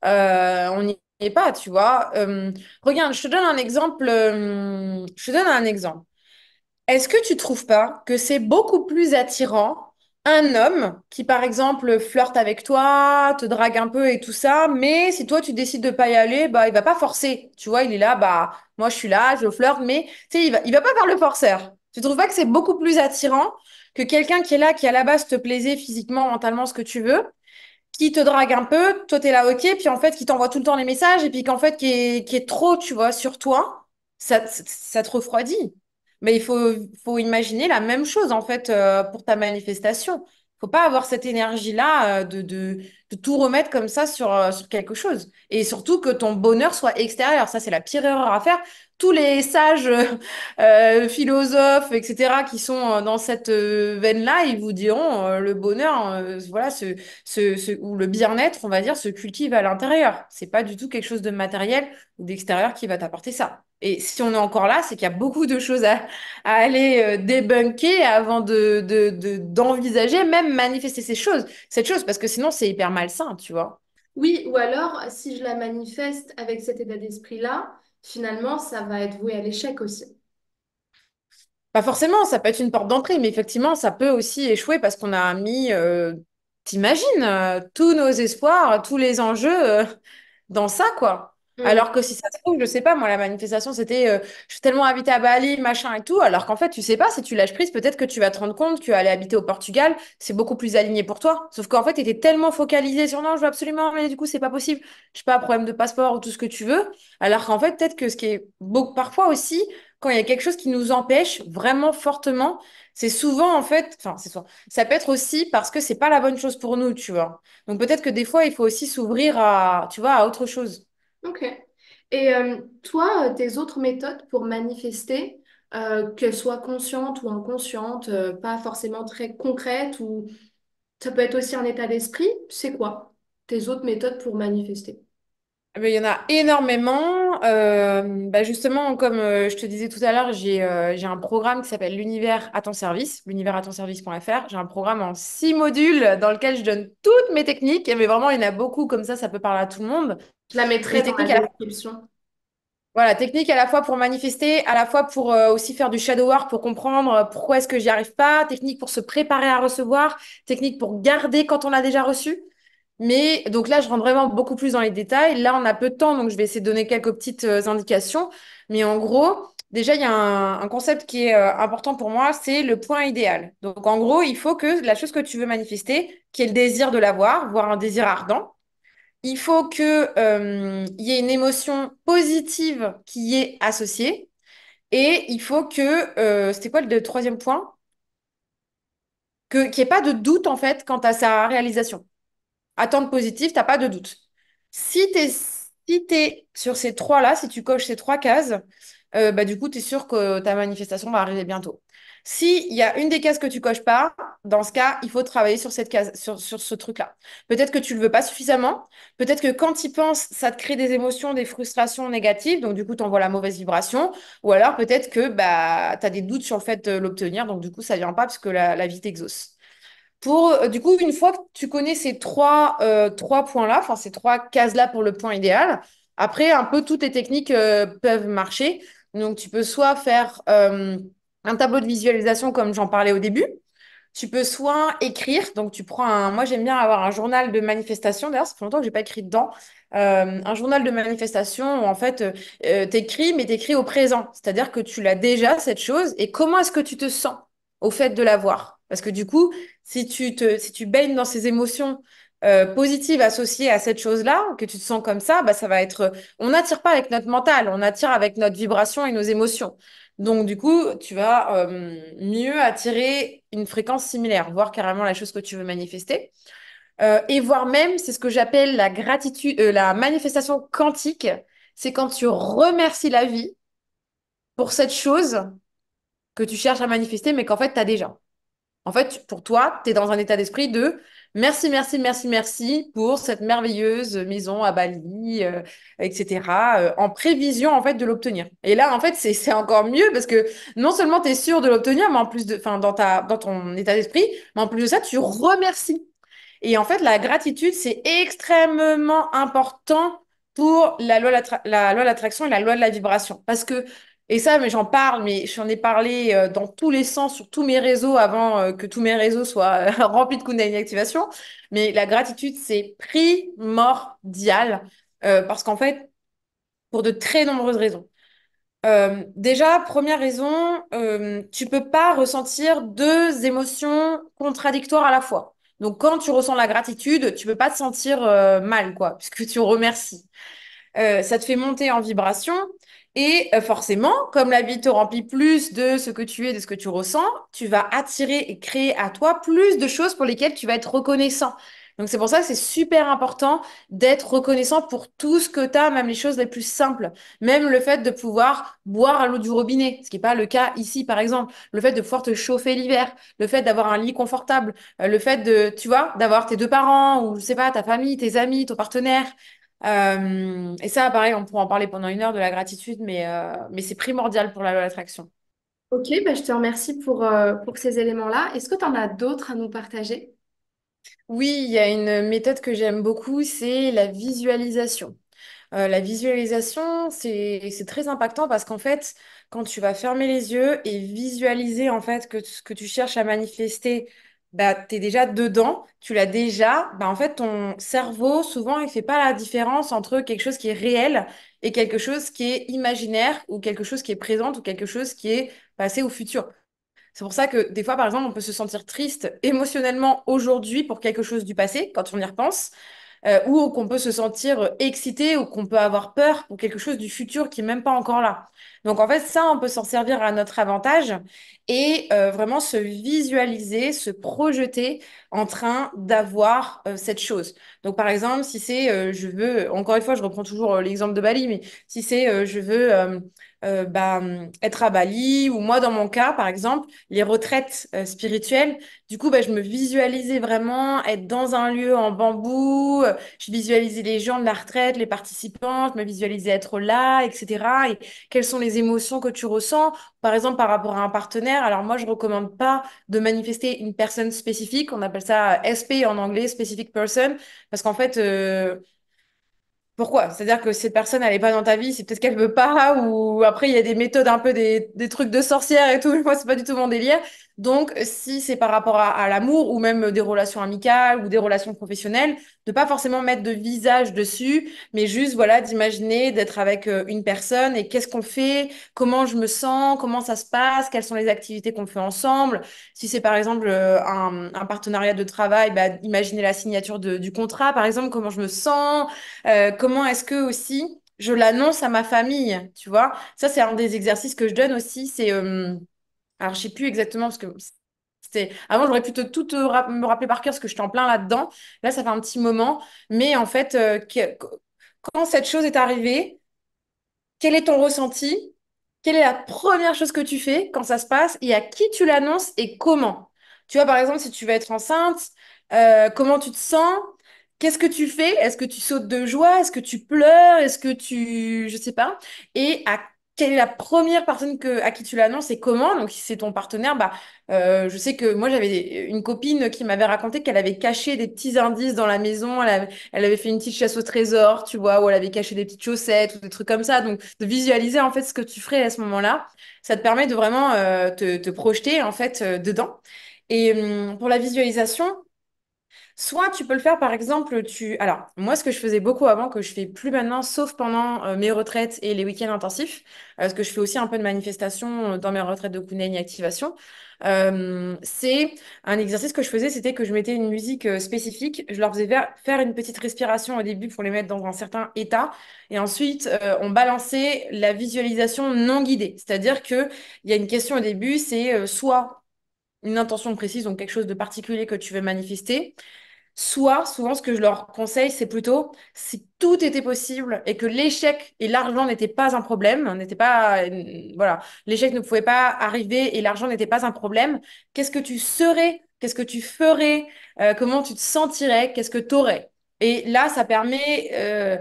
euh, on n'y est pas, tu vois. Euh, regarde, je te donne un exemple. Euh, je te donne un exemple. Est-ce que tu trouves pas que c'est beaucoup plus attirant un homme qui, par exemple, flirte avec toi, te drague un peu et tout ça, mais si toi tu décides de pas y aller, bah il va pas forcer. Tu vois, il est là, bah moi je suis là, je flirte, mais tu il va, va pas faire le forceur. Tu trouves pas que c'est beaucoup plus attirant que quelqu'un qui est là, qui à la base te plaisait physiquement, mentalement, ce que tu veux, qui te drague un peu, toi es là ok, puis en fait qui t'envoie tout le temps les messages et puis qu'en fait qui est, trop, tu vois, sur toi, ça, ça te refroidit. Mais il faut, faut imaginer la même chose en fait euh, pour ta manifestation. Faut pas avoir cette énergie-là euh, de, de, tout remettre comme ça sur, euh, sur quelque chose. Et surtout que ton bonheur soit extérieur. Ça, c'est la pire erreur à faire tous les sages euh, euh, philosophes, etc., qui sont euh, dans cette veine-là, ils vous diront le bonheur, voilà, ce, ce, ou le bien-être, on va dire, se cultive à l'intérieur. C'est pas du tout quelque chose de matériel ou d'extérieur qui va t'apporter ça. Et si on est encore là, c'est qu'il y a beaucoup de choses à, aller débunker avant de, de, d'envisager, même manifester ces choses, cette chose, parce que sinon c'est hyper malsain, tu vois. Oui, ou alors si je la manifeste avec cet état d'esprit-là, finalement, ça va être voué à l'échec aussi. Pas forcément, ça peut être une porte d'entrée, mais effectivement, ça peut aussi échouer parce qu'on a mis, euh, t'imagines, euh, tous nos espoirs, tous les enjeux euh, dans ça, quoi. Mm. Alors que si ça se trouve, je sais pas, moi, la manifestation, c'était euh, je suis tellement habitée à Bali, machin et tout. Alors qu'en fait, tu sais pas, si tu lâches prise, peut-être que tu vas te rendre compte qu'aller habiter au Portugal, c'est beaucoup plus aligné pour toi. Sauf qu'en fait, tu étais tellement focalisé sur non, je veux absolument, mais du coup, c'est pas possible. Je sais pas, problème de passeport ou tout ce que tu veux. Alors qu'en fait, peut-être que ce qui est beaucoup, parfois aussi, quand il y a quelque chose qui nous empêche vraiment fortement, c'est souvent en fait, enfin c'est ça peut être aussi parce que c'est pas la bonne chose pour nous, tu vois. Donc peut-être que des fois il faut aussi s'ouvrir à, tu vois, à autre chose. Ok. Et euh, toi, euh, tes autres méthodes pour manifester, euh, qu'elles soient conscientes ou inconscientes, pas forcément très concrètes, ou ça peut être aussi un état d'esprit, c'est quoi tes autres méthodes pour manifester? Ah ben, il y en a énormément. Bah, justement, comme je te disais tout à l'heure, j'ai j'ai un programme qui s'appelle l'univers à ton service, l'univers à ton service.fr. J'ai un programme en six modules dans lequel je donne toutes mes techniques, mais vraiment, il y en a beaucoup comme ça, ça peut parler à tout le monde la mettrai technique à la Voilà, technique à la fois pour manifester, à la fois pour euh, aussi faire du shadow work pour comprendre euh, pourquoi est-ce que j'y arrive pas, technique pour se préparer à recevoir, technique pour garder quand on l'a déjà reçu. Mais donc là, je rentre vraiment beaucoup plus dans les détails. Là, on a peu de temps, donc je vais essayer de donner quelques petites euh, indications. Mais en gros, déjà, il y a un, concept qui est important pour moi, c'est le point idéal. Donc en gros, il faut que la chose que tu veux manifester, qui est le désir de l'avoir, voire un désir ardent, il faut qu'il euh, y ait une émotion positive qui y est associée. Et il faut que, euh, c'était quoi le troisième point Qu'il n'y ait pas de doute en fait quant à sa réalisation. Attente positive, tu n'as pas de doute. Si tu es, sur ces trois-là, si tu coches ces trois cases, euh, bah, du coup, tu es sûr que ta manifestation va arriver bientôt. S'il y a une des cases que tu coches pas, dans ce cas, il faut travailler sur, cette case, sur, sur ce truc-là. Peut-être que tu ne le veux pas suffisamment. Peut-être que quand tu y penses, ça te crée des émotions, des frustrations négatives. Donc, du coup, tu envoies la mauvaise vibration. Ou alors, peut-être que bah, tu as des doutes sur le fait de l'obtenir. Donc, du coup, ça ne vient pas parce que la, la vie t'exauce. Pour, euh, du coup, une fois que tu connais ces trois, euh, trois points-là, enfin, ces trois cases-là pour le point idéal, après, un peu toutes les techniques euh, peuvent marcher. Donc, tu peux soit faire un tableau de visualisation comme j'en parlais au début, tu peux soit écrire, donc tu prends un. Moi, j'aime bien avoir un journal de manifestation. D'ailleurs, ça fait longtemps que j'ai pas écrit dedans. Euh, un journal de manifestation où en fait, tu euh, t'écris, mais écris au présent. C'est-à-dire que tu l'as déjà cette chose. Et comment est-ce que tu te sens au fait de l'avoir Parce que du coup, si tu te, si tu baignes dans ces émotions euh, positives associées à cette chose-là, que tu te sens comme ça, bah ça va être. On n'attire pas avec notre mental, on attire avec notre vibration et nos émotions. Donc, du coup, tu vas euh, mieux attirer une fréquence similaire, voir carrément la chose que tu veux manifester. Euh, et voire même, c'est ce que j'appelle la gratitude, euh, la manifestation quantique. C'est quand tu remercies la vie pour cette chose que tu cherches à manifester, mais qu'en fait, tu as déjà. En fait, pour toi, tu es dans un état d'esprit de Merci, merci, merci, merci pour cette merveilleuse maison à Bali, euh, etc., euh, en prévision, en fait, de l'obtenir. Et là, en fait, c'est encore mieux parce que non seulement tu es sûr de l'obtenir, mais en plus de, enfin, dans, dans ton état d'esprit, mais en plus de ça, tu remercies. Et en fait, la gratitude, c'est extrêmement important pour la loi, la loi de l'attraction et la loi de la vibration. Parce que et ça, mais j'en parle, mais j'en ai parlé euh, dans tous les sens, sur tous mes réseaux, avant euh, que tous mes réseaux soient euh, remplis de Kundalini Activation. Mais la gratitude, c'est primordial, parce qu'en fait, pour de très nombreuses raisons. déjà, première raison, euh, tu peux pas ressentir deux émotions contradictoires à la fois. Donc, quand tu ressens la gratitude, tu peux pas te sentir mal, quoi, puisque tu remercies. ça te fait monter en vibration, et euh, forcément, comme la vie te remplit plus de ce que tu es, de ce que tu ressens, tu vas attirer et créer à toi plus de choses pour lesquelles tu vas être reconnaissant. Donc c'est pour ça que c'est super important d'être reconnaissant pour tout ce que tu as, même les choses les plus simples, même le fait de pouvoir boire à l'eau du robinet, ce qui n'est pas le cas ici par exemple, le fait de pouvoir te chauffer l'hiver, le fait d'avoir un lit confortable, euh, le fait de, tu vois, d'avoir tes deux parents ou je sais pas, ta famille, tes amis, ton partenaire, euh, et ça, pareil, on pourra en parler pendant une heure de la gratitude, mais, euh, mais c'est primordial pour la loi d'attraction. Ok, bah, je te remercie pour, euh, pour ces éléments-là. Est-ce que tu en as d'autres à nous partager Oui, il y a une méthode que j'aime beaucoup, c'est la visualisation. la visualisation, c'est très impactant parce qu'en fait, quand tu vas fermer les yeux et visualiser en fait que ce que tu cherches à manifester, bah, tu es déjà dedans, tu l'as déjà, bah, en fait, ton cerveau, souvent, il ne fait pas la différence entre quelque chose qui est réel et quelque chose qui est imaginaire ou quelque chose qui est présent ou quelque chose qui est passé ou futur. C'est pour ça que des fois, par exemple, on peut se sentir triste émotionnellement aujourd'hui pour quelque chose du passé, quand on y repense, euh, ou qu'on peut se sentir excité ou qu'on peut avoir peur pour quelque chose du futur qui n'est même pas encore là. Donc en fait, ça, on peut s'en servir à notre avantage et euh, vraiment se visualiser, se projeter en train d'avoir euh, cette chose. Donc par exemple, si c'est je veux, encore une fois, je reprends toujours l'exemple de Bali, mais si c'est je veux euh, bah, hum, être à Bali ou moi dans mon cas par exemple les retraites euh, spirituelles du coup bah, je me visualisais vraiment être dans un lieu en bambou euh, je visualisais les gens de la retraite les participants je me visualisais être là etc et quelles sont les émotions que tu ressens par exemple par rapport à un partenaire alors moi je recommande pas de manifester une personne spécifique on appelle ça SP en anglais specific person parce qu'en fait pourquoi C'est-à-dire que cette personne, elle n'est pas dans ta vie, c'est peut-être qu'elle veut pas, ou après, il y a des méthodes un peu des, trucs de sorcière et tout. Moi, c'est pas du tout mon délire. Donc, si c'est par rapport à, l'amour ou même des relations amicales ou des relations professionnelles, de pas forcément mettre de visage dessus, mais juste voilà d'imaginer d'être avec euh, une personne et qu'est-ce qu'on fait, comment je me sens, comment ça se passe, quelles sont les activités qu'on fait ensemble. Si c'est par exemple euh, un, partenariat de travail, imaginez bah, imaginer la signature du contrat, par exemple, comment je me sens, euh, comment est-ce que aussi je l'annonce à ma famille, tu vois. Ça, c'est un des exercices que je donne aussi, c'est... Alors, je sais plus exactement parce que c'était, avant j'aurais pu tout euh, me rappeler par cœur parce que suis en plein là-dedans. Là, ça fait un petit moment, mais en fait, euh, quand cette chose est arrivée, quel est ton ressenti Quelle est la première chose que tu fais quand ça se passe et à qui tu l'annonces et comment Tu vois, par exemple, si tu vas être enceinte, euh, comment tu te sens Qu'est-ce que tu fais Est-ce que tu sautes de joie Est-ce que tu pleures Est-ce que tu... Je sais pas. Et à la première personne que, à qui tu l'annonces et comment Donc, si c'est ton partenaire, bah, euh, je sais que moi, j'avais une copine qui m'avait raconté qu'elle avait caché des petits indices dans la maison. Elle avait, fait une petite chasse au trésor, tu vois, ou elle avait caché des petites chaussettes ou des trucs comme ça. Donc, de visualiser en fait ce que tu ferais à ce moment-là, ça te permet de vraiment euh, te, projeter en fait euh, dedans. Et hum, pour la visualisation, Soit tu peux le faire, par exemple, tu. Alors, moi, ce que je faisais beaucoup avant, que je fais plus maintenant, sauf pendant euh, mes retraites et les week-ends intensifs, euh, parce que je fais aussi un peu de manifestation euh, dans mes retraites de et activation. c'est un exercice que je faisais, c'était que je mettais une musique spécifique, je leur faisais faire une petite respiration au début pour les mettre dans un certain état, et ensuite on balançait la visualisation non guidée. C'est-à-dire que il y a une question au début, c'est soit une intention précise, donc quelque chose de particulier que tu veux manifester. Soit, souvent, ce que je leur conseille, c'est plutôt si tout était possible et que l'échec et l'argent n'étaient pas un problème, n'était pas, euh, voilà, l'échec ne pouvait pas arriver et l'argent n'était pas un problème, qu'est-ce que tu serais, qu'est-ce que tu ferais, euh, comment tu te sentirais, qu'est-ce que tu aurais. Et là, ça permet euh,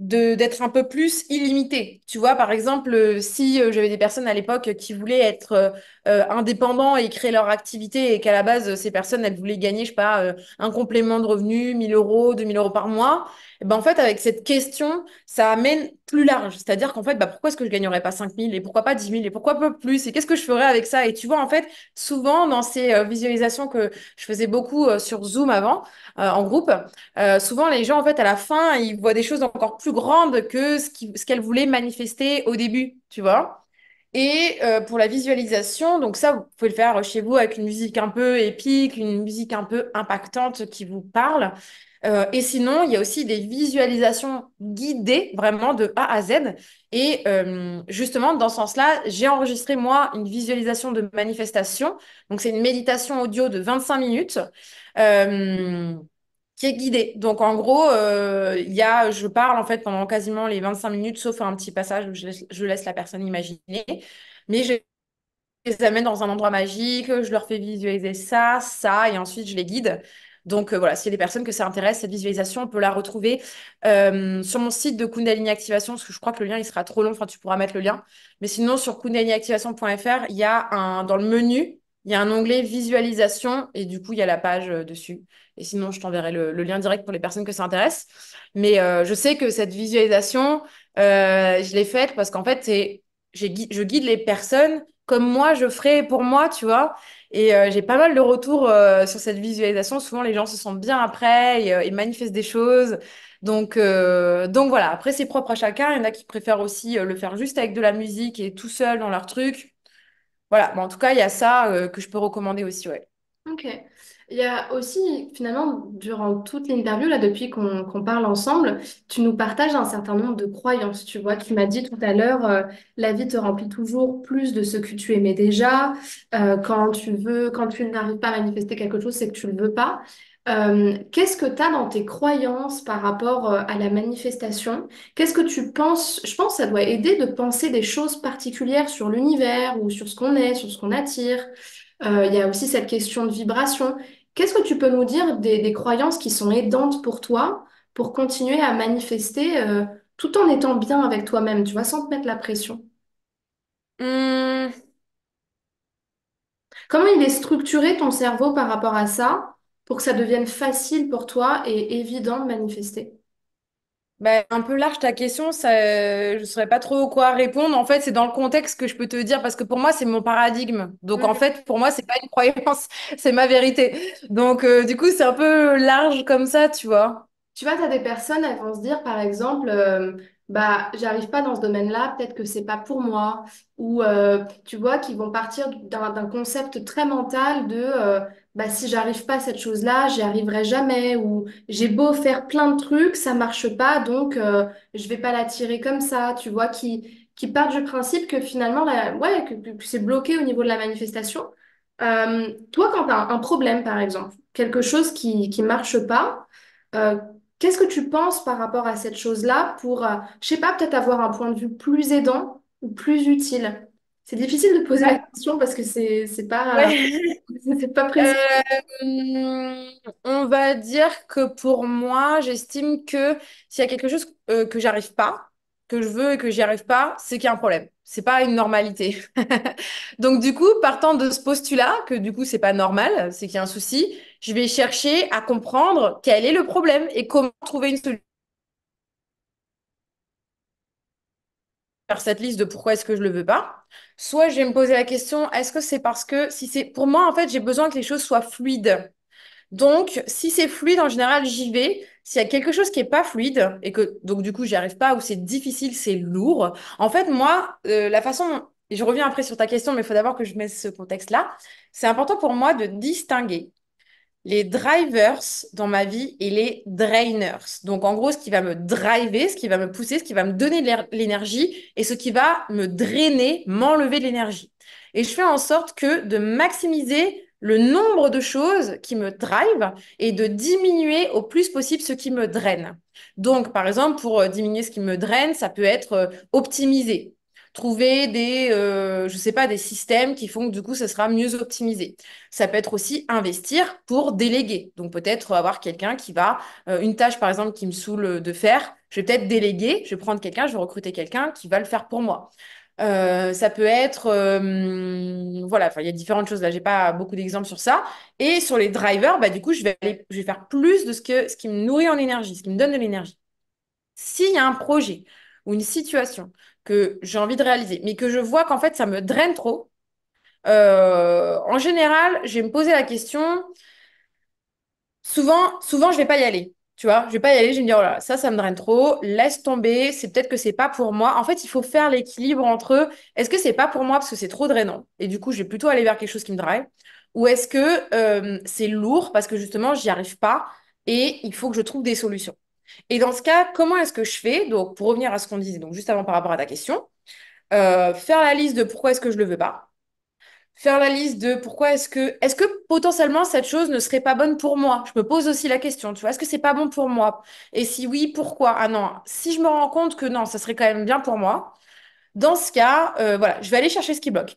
d'être un peu plus illimité. Tu vois, par exemple, si j'avais des personnes à l'époque qui voulaient être euh, indépendants et créer leur activité et qu'à la base, ces personnes, elles voulaient gagner, je sais pas, euh, un complément de revenu, 1000 euros, 2000 euros par mois, et eh ben, en fait, avec cette question, ça amène plus large. C'est-à-dire qu'en fait, bah, pourquoi est-ce que je gagnerais pas 5000 et pourquoi pas 10 000 et pourquoi pas plus et qu'est-ce que je ferais avec ça? Et tu vois, en fait, souvent dans ces euh, visualisations que je faisais beaucoup sur Zoom avant, en groupe, souvent les gens, en fait, à la fin, ils voient des choses encore plus grandes que ce qu'elles voulaient manifester au début, tu vois. Et euh, pour la visualisation, donc ça, vous pouvez le faire chez vous avec une musique un peu épique, une musique un peu impactante qui vous parle. Euh, et sinon, il y a aussi des visualisations guidées vraiment de A à Z. Et euh, justement, dans ce sens-là, j'ai enregistré moi une visualisation de manifestation. Donc c'est une méditation audio de 25 minutes qui est guidée. Donc en gros, euh, y a, je parle en fait pendant quasiment les 25 minutes, sauf un petit passage où je laisse, la personne imaginer. Mais je les amène dans un endroit magique, je leur fais visualiser ça, ça, et ensuite je les guide. Donc euh, voilà, s'il y a des personnes que ça intéresse, cette visualisation, on peut la retrouver euh, sur mon site de Kundalini Activation, parce que je crois que le lien, il sera trop long, enfin tu pourras mettre le lien. Mais sinon, sur kundaliniactivation.fr, il y a un, dans le menu, il y a un onglet visualisation, et du coup, il y a la page euh, dessus. Et sinon, je t'enverrai le, lien direct pour les personnes que ça intéresse. Mais euh, je sais que cette visualisation, euh, je l'ai faite parce qu'en fait, c'est, je guide les personnes comme moi, je ferai pour moi, tu vois. Et euh, j'ai pas mal de retours sur cette visualisation. Souvent, les gens se sentent bien après et, manifestent des choses. Donc, donc voilà, après, c'est propre à chacun. Il y en a qui préfèrent aussi le faire juste avec de la musique et tout seul dans leur truc. Voilà, Mais en tout cas, il y a ça que je peux recommander aussi, ouais. Ok. Il y a aussi, finalement, durant toute l'interview, là, depuis qu'on parle ensemble, tu nous partages un certain nombre de croyances. Tu vois, tu m'as dit tout à l'heure, euh, la vie te remplit toujours plus de ce que tu aimais déjà. Euh, quand tu veux, quand tu n'arrives pas à manifester quelque chose, c'est que tu le veux pas. Euh, qu'est-ce que tu as dans tes croyances par rapport à la manifestation Qu'est-ce que tu penses Je pense que ça doit aider de penser des choses particulières sur l'univers ou sur ce qu'on est, sur ce qu'on attire. Il y a aussi cette question de vibration. Qu'est-ce que tu peux nous dire des, croyances qui sont aidantes pour toi pour continuer à manifester euh, tout en étant bien avec toi-même, tu vois, sans te mettre la pression? Mmh. Comment il est structuré ton cerveau par rapport à ça pour que ça devienne facile pour toi et évident de manifester? Bah, un peu large ta question, ça, euh, je ne saurais pas trop quoi répondre. En fait, c'est dans le contexte que je peux te dire, parce que pour moi, c'est mon paradigme. Donc, en mm. fait, pour moi, c'est pas une croyance, c'est ma vérité. Donc, euh, du coup, c'est un peu large comme ça, tu vois. Tu vois, tu as des personnes, elles vont se dire, par exemple, je euh, bah, j'arrive pas dans ce domaine-là, peut-être que c'est pas pour moi. Ou, tu vois, qui vont partir d'un concept très mental de bah, si j'arrive pas à cette chose-là, j'y arriverai jamais, ou j'ai beau faire plein de trucs, ça marche pas, donc je euh, je vais pas la tirer comme ça, tu vois, qui, qui du principe que finalement, ouais, que, c'est bloqué au niveau de la manifestation. Euh, toi, quand tu as un problème, par exemple, quelque chose qui ne marche pas, euh, qu'est-ce que tu penses par rapport à cette chose-là pour, je sais pas, peut-être avoir un point de vue plus aidant ou plus utile c'est difficile de poser la question parce que c'est c'est pas pas précis. Euh, on va dire que pour moi, j'estime que s'il y a quelque chose que euh, que j'arrive pas, que je veux et que j'y arrive pas, c'est qu'il y a un problème. C'est pas une normalité. Donc du coup, partant de ce postulat que du coup c'est pas normal, c'est qu'il y a un souci, je vais chercher à comprendre quel est le problème et comment trouver une solution. faire cette liste de pourquoi est-ce que je le veux pas. Soit je vais me poser la question, est-ce que c'est parce que si c'est pour moi en fait, j'ai besoin que les choses soient fluides. Donc, si c'est fluide, en général, j'y vais. S'il y a quelque chose qui n'est pas fluide et que donc du coup, j'y arrive pas ou c'est difficile, c'est lourd. En fait, moi, euh, la façon et je reviens après sur ta question, mais il faut d'abord que je mette ce contexte-là. C'est important pour moi de distinguer les drivers dans ma vie et les drainers. Donc en gros, ce qui va me driver, ce qui va me pousser, ce qui va me donner l'énergie et ce qui va me drainer, m'enlever de l'énergie. Et je fais en sorte que de maximiser le nombre de choses qui me drive et de diminuer au plus possible ce qui me draine. Donc par exemple, pour euh, diminuer ce qui me draine, ça peut être euh, optimiser trouver des, euh, je sais pas, des systèmes qui font que du coup, ça sera mieux optimisé. Ça peut être aussi investir pour déléguer. Donc peut-être avoir quelqu'un qui va, euh, une tâche par exemple qui me saoule de faire, je vais peut-être déléguer, je vais prendre quelqu'un, je vais recruter quelqu'un qui va le faire pour moi. Euh, ça peut être, voilà, il y a différentes choses. Là, j'ai pas beaucoup d'exemples sur ça. Et sur les drivers, bah, du coup, je vais, je vais faire plus de ce, que, ce qui me nourrit en énergie, ce qui me donne de l'énergie. S'il y a un projet ou une situation que j'ai envie de réaliser, mais que je vois qu'en fait, ça me draine trop. Euh, en général, je vais me poser la question. Souvent, souvent, je vais pas y aller. Tu vois, je vais pas y aller. Je vais me dire, oh là, ça, ça me draine trop. Laisse tomber. C'est peut-être que c'est pas pour moi. En fait, il faut faire l'équilibre entre est-ce que c'est pas pour moi parce que c'est trop drainant et du coup, je vais plutôt aller vers quelque chose qui me draine ou est-ce que euh, c'est lourd parce que justement, j'y arrive pas et il faut que je trouve des solutions. Et dans ce cas, comment est-ce que je fais Donc, pour revenir à ce qu'on disait donc juste avant par rapport à ta question, euh, faire la liste de pourquoi est-ce que je ne le veux pas, faire la liste de pourquoi est-ce que est-ce que potentiellement cette chose ne serait pas bonne pour moi Je me pose aussi la question, tu vois, est-ce que c'est pas bon pour moi Et si oui, pourquoi Ah non, si je me rends compte que non, ça serait quand même bien pour moi. Dans ce cas, euh, voilà, je vais aller chercher ce qui bloque.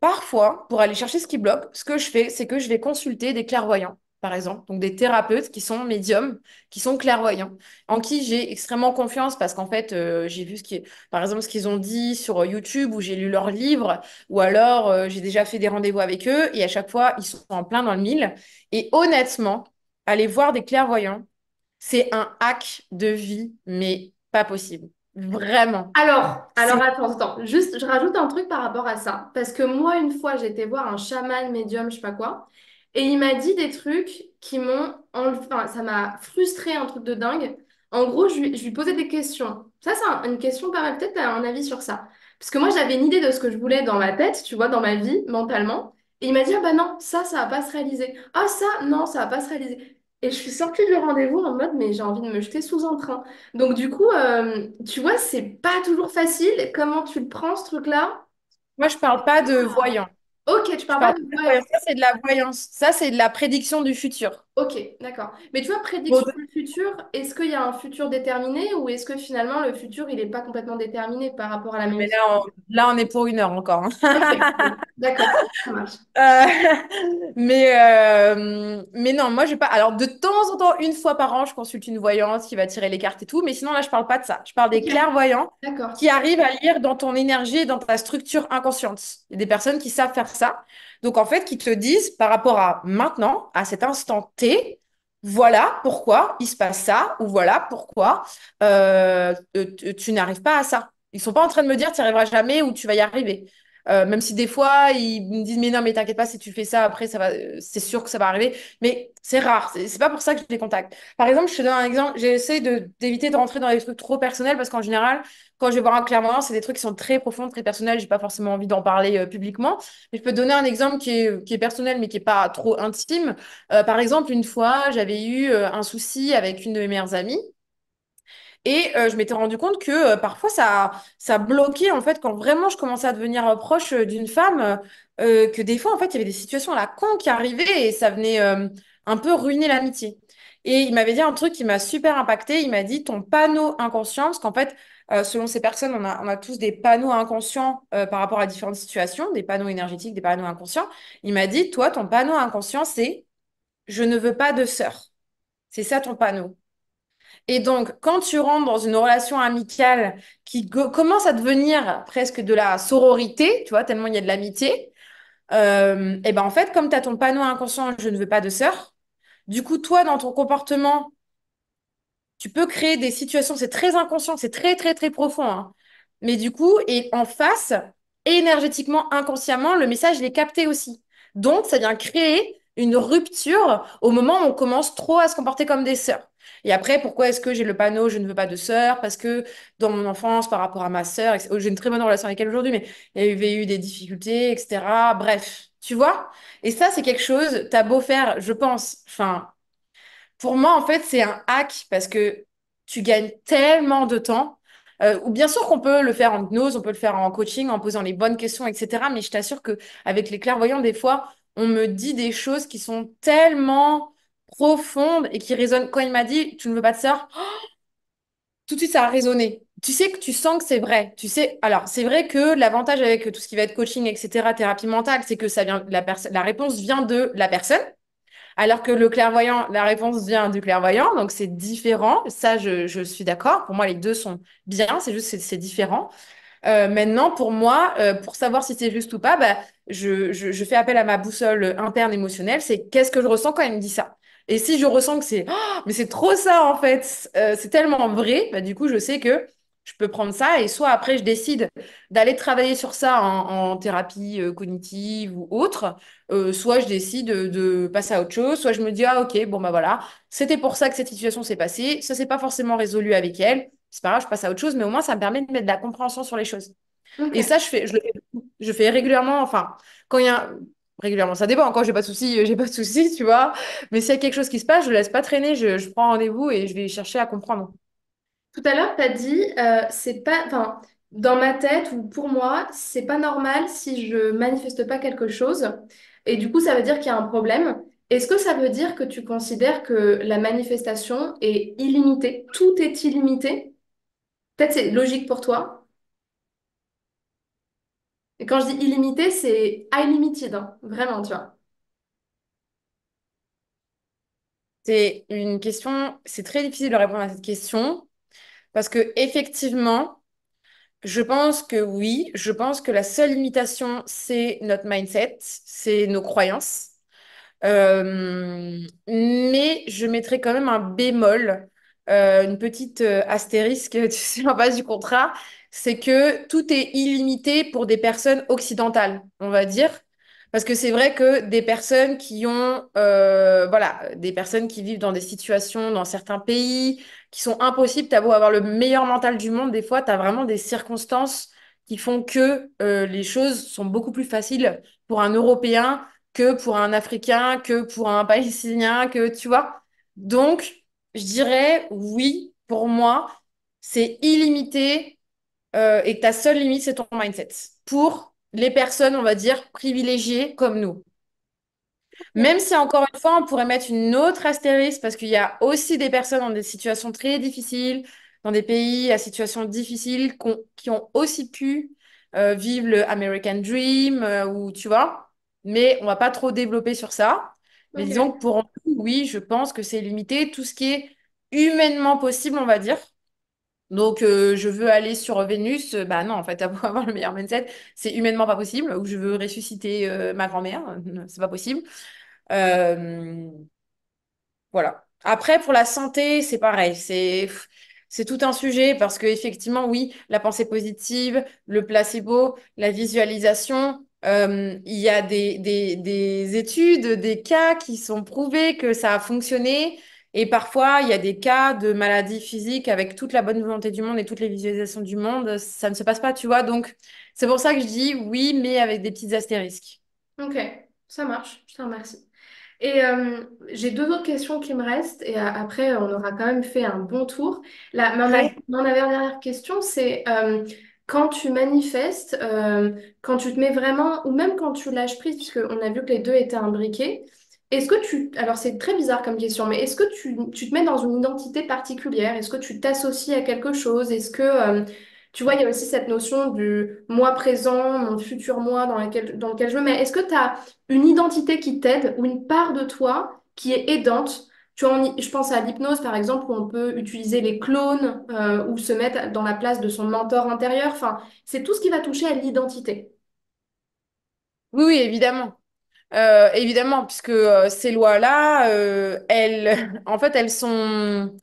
Parfois, pour aller chercher ce qui bloque, ce que je fais, c'est que je vais consulter des clairvoyants par exemple, donc des thérapeutes qui sont médiums, qui sont clairvoyants, en qui j'ai extrêmement confiance parce qu'en fait, euh, j'ai vu ce par exemple ce qu'ils ont dit sur YouTube ou j'ai lu leurs livres ou alors euh, j'ai déjà fait des rendez-vous avec eux et à chaque fois, ils sont en plein dans le mille. Et honnêtement, aller voir des clairvoyants, c'est un hack de vie, mais pas possible. Vraiment. Alors, alors attends, Juste, je rajoute un truc par rapport à ça. Parce que moi, une fois, j'étais voir un chaman médium, je sais pas quoi. Et il m'a dit des trucs qui m'ont enfin, ça m'a frustré un truc de dingue. En gros, je lui, posais des questions. Ça, c'est une question, par peut-être un avis sur ça. Parce que moi, j'avais une idée de ce que je voulais dans ma tête, tu vois, dans ma vie, mentalement. Et il m'a dit, ah bah non, ça, ça va pas se réaliser. Ah ça, non, ça va pas se réaliser. Et je suis sortie du rendez-vous en mode, mais j'ai envie de me jeter sous un train. Donc du coup, euh, tu vois, c'est pas toujours facile. Comment tu le prends, ce truc-là? Moi, je parle pas de ah. voyant. Ok, tu parles de Ça, c'est de la voyance. Ça, c'est de la prédiction du futur. Ok, d'accord. Mais tu vois, prédiction futur, est-ce qu'il y a un futur déterminé ou est-ce que finalement le futur, il n'est pas complètement déterminé par rapport à la mais là, on, est pour une heure encore. Hein. D'accord, ça marche. Euh, mais, euh, mais non, moi, vais pas. Alors, de temps en temps, une fois par an, je consulte une voyante qui va tirer les cartes et tout. Mais sinon, là, je ne parle pas de ça. Je parle des clairvoyants qui arrivent à lire dans ton énergie et dans ta structure inconsciente. Il y a des personnes qui savent faire ça. Donc, en fait, qu'ils te disent par rapport à maintenant, à cet instant T, voilà pourquoi il se passe ça, ou voilà pourquoi euh, euh, tu, tu n'arrives pas à ça. Ils ne sont pas en train de me dire tu n'y arriveras jamais ou tu vas y arriver. Euh, même si des fois, ils me disent, mais non, mais t'inquiète pas, si tu fais ça, après, ça va, euh, c'est sûr que ça va arriver. Mais c'est rare. C'est pas pour ça que je les contacte. Par exemple, je te donne un exemple. J'essaie de, d'éviter de rentrer dans des trucs trop personnels parce qu'en général, quand je vais voir un clairvoyant, c'est des trucs qui sont très profonds, très personnels. J'ai pas forcément envie d'en parler euh, publiquement. Mais je peux te donner un exemple qui est, qui est personnel, mais qui est pas trop intime. par exemple, une fois, j'avais eu un souci avec une de mes meilleures amies. Et euh, je m'étais rendu compte que euh, parfois ça, ça bloquait en fait quand vraiment je commençais à devenir euh, proche d'une femme, que des fois en fait il y avait des situations à la con qui arrivaient et ça venait un peu ruiner l'amitié. Et il m'avait dit un truc qui m'a super impacté. Il m'a dit ton panneau inconscient, parce qu'en fait selon ces personnes on a, on a tous des panneaux inconscients par rapport à différentes situations, des panneaux énergétiques, des panneaux inconscients. Il m'a dit toi ton panneau inconscient c'est je ne veux pas de sœur. C'est ça ton panneau. Et donc, quand tu rentres dans une relation amicale qui commence à devenir presque de la sororité, tu vois, tellement il y a de l'amitié, et euh, eh ben en fait, comme tu as ton panneau inconscient, je ne veux pas de sœur, du coup, toi, dans ton comportement, tu peux créer des situations, c'est très inconscient, c'est très, très, très profond. Hein. Mais du coup, et en face, énergétiquement, inconsciemment, le message, il est capté aussi. Donc, ça vient créer une rupture au moment où on commence trop à se comporter comme des sœurs. Et après, pourquoi est-ce que j'ai le panneau je ne veux pas de sœur Parce que dans mon enfance, par rapport à ma sœur, oh, j'ai une très bonne relation avec elle aujourd'hui, mais il y avait eu des difficultés, etc. Bref, tu vois Et ça, c'est quelque chose, tu as beau faire, je pense, enfin, pour moi, en fait, c'est un hack parce que tu gagnes tellement de temps. Euh, ou bien sûr qu'on peut le faire en gnose, on peut le faire en coaching, en posant les bonnes questions, etc. Mais je t'assure que avec les clairvoyants, des fois, on me dit des choses qui sont tellement profonde et qui résonne. Quand il m'a dit Tu ne veux pas de sœur oh tout de suite, ça a résonné. Tu sais que tu sens que c'est vrai. Tu sais, alors c'est vrai que l'avantage avec tout ce qui va être coaching, etc., thérapie mentale, c'est que ça vient, la, la réponse vient de la personne, alors que le clairvoyant, la réponse vient du clairvoyant, donc c'est différent. Ça, je, suis d'accord. Pour moi, les deux sont bien. C'est juste, c'est différent. Euh, maintenant, pour moi, euh, pour savoir si c'est juste ou pas, bah, je, fais appel à ma boussole interne émotionnelle. C'est qu'est-ce que je ressens quand il me dit ça et si je ressens que c'est, oh, mais c'est trop ça en fait, euh, c'est tellement vrai, bah, du coup, je sais que je peux prendre ça et soit après, je décide d'aller travailler sur ça en, thérapie euh, cognitive ou autre, euh, soit je décide de, passer à autre chose, soit je me dis, ah ok, bon bah voilà, c'était pour ça que cette situation s'est passée, ça s'est pas forcément résolu avec elle, c'est pas grave, je passe à autre chose, mais au moins ça me permet de mettre de la compréhension sur les choses. Et ça, je fais, je fais régulièrement, enfin, quand il y a, régulièrement. Ça dépend, encore, j'ai pas de souci, euh, j'ai pas de souci, tu vois. Mais s'il y a quelque chose qui se passe, je laisse pas traîner, je, prends rendez-vous et je vais chercher à comprendre. Tout à l'heure, tu as dit, euh, c'est pas, enfin, dans ma tête ou pour moi, c'est pas normal si je manifeste pas quelque chose. Et du coup, ça veut dire qu'il y a un problème. Est-ce que ça veut dire que tu considères que la manifestation est illimitée Tout est illimité Peut-être c'est logique pour toi et quand je dis illimité, c'est unlimited, hein, vraiment, tu vois. C'est une question, c'est très difficile de répondre à cette question parce que effectivement, je pense que oui, je pense que la seule limitation, c'est notre mindset, c'est nos croyances. Euh, mais je mettrais quand même un bémol euh, une petite euh, astérisque sur la en du contrat, c'est que tout est illimité pour des personnes occidentales, on va dire. Parce que c'est vrai que des personnes qui ont, euh, voilà, des personnes qui vivent dans des situations, dans certains pays, qui sont impossibles, t'as beau avoir le meilleur mental du monde, des fois, t'as vraiment des circonstances qui font que les choses sont beaucoup plus faciles pour un Européen que pour un Africain, que pour un Palestinien, que tu vois. Donc, je dirais oui, pour moi, c'est illimité euh, et ta seule limite, c'est ton mindset. Pour les personnes, on va dire, privilégiées comme nous. Même si, encore une fois, on pourrait mettre une autre astérisque parce qu'il y a aussi des personnes dans des situations très difficiles, dans des pays à situation difficile, qui ont aussi pu euh, vivre le American Dream euh, ou tu vois. Mais on va pas trop développer sur ça. Mais disons que pour nous, oui, je pense que c'est limité. Tout ce qui est humainement possible, on va dire. Donc, euh, je veux aller sur Vénus. Euh, bah non, en fait, pour avoir le meilleur mindset, c'est humainement pas possible. Ou je veux ressusciter euh, ma grand-mère, c'est pas possible. Voilà. Après, pour la santé, c'est pareil. C'est c'est tout un sujet parce que effectivement, oui, la pensée positive, le placebo, la visualisation, euh, il y a des, des, études, des cas qui sont prouvés que ça a fonctionné. Et parfois, il y a des cas de maladies physiques avec toute la bonne volonté du monde et toutes les visualisations du monde, ça ne se passe pas, tu vois. Donc, c'est pour ça que je dis oui, mais avec des petites astérisques. Ok, ça marche, je te remercie. Et euh, j'ai deux autres questions qui me restent, et euh, après, on aura quand même fait un bon tour. La, ma, dernière question, c'est quand tu manifestes, euh, quand tu te mets vraiment, ou même quand tu lâches prise, puisqu'on a vu que les deux étaient imbriqués, est-ce que tu, alors c'est très bizarre comme question, mais est-ce que tu, te mets dans une identité particulière Est-ce que tu t'associes à quelque chose Est-ce que, euh, tu vois, il y a aussi cette notion du moi présent, mon futur moi dans, dans lequel je me mets. Est-ce que tu as une identité qui t'aide ou une part de toi qui est aidante je pense à l'hypnose, par exemple, où on peut utiliser les clones euh, ou se mettre dans la place de son mentor intérieur. Enfin, c'est tout ce qui va toucher à l'identité. Oui, évidemment. Euh, évidemment, puisque euh, ces lois-là, elles, en fait, elles sont.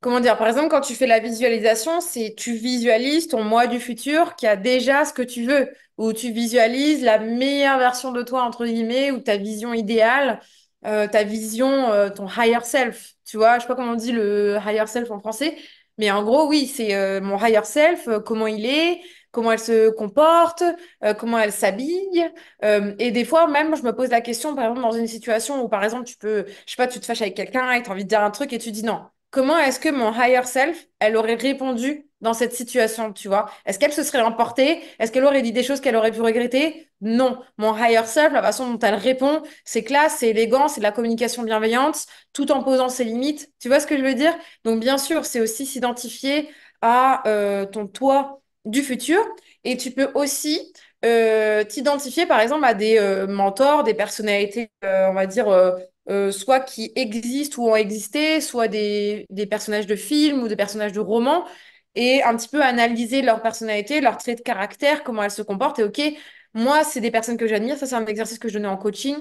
Comment dire? Par exemple, quand tu fais la visualisation, c'est tu visualises ton moi du futur qui a déjà ce que tu veux, ou tu visualises la meilleure version de toi, entre guillemets, ou ta vision idéale euh, ta vision, euh, ton higher self. Tu vois, je sais pas comment on dit le higher self en français, mais en gros, oui, c'est euh, mon higher self, comment il est, comment elle se comporte, comment elle s'habille. et des fois, même, je me pose la question, par exemple, dans une situation où, par exemple, tu peux, je sais pas, tu te fâches avec quelqu'un et tu as envie de dire un truc et tu dis non. Comment est-ce que mon higher self, elle aurait répondu dans cette situation, tu vois. Est-ce qu'elle se serait emportée Est-ce qu'elle aurait dit des choses qu'elle aurait pu regretter Non. Mon higher self, la façon dont elle répond, c'est classe, c'est élégant, c'est de la communication bienveillante, tout en posant ses limites. Tu vois ce que je veux dire Donc, bien sûr, c'est aussi s'identifier à euh, ton toi du futur. Et tu peux aussi euh, t'identifier, par exemple, à des euh, mentors, des personnalités, on va dire... soit qui existent ou ont existé, soit des, des personnages de films ou des personnages de romans, et un petit peu analyser leur personnalité, leur trait de caractère, comment elles se comportent. Et ok, moi, c'est des personnes que j'admire. Ça, c'est un exercice que je donnais en coaching.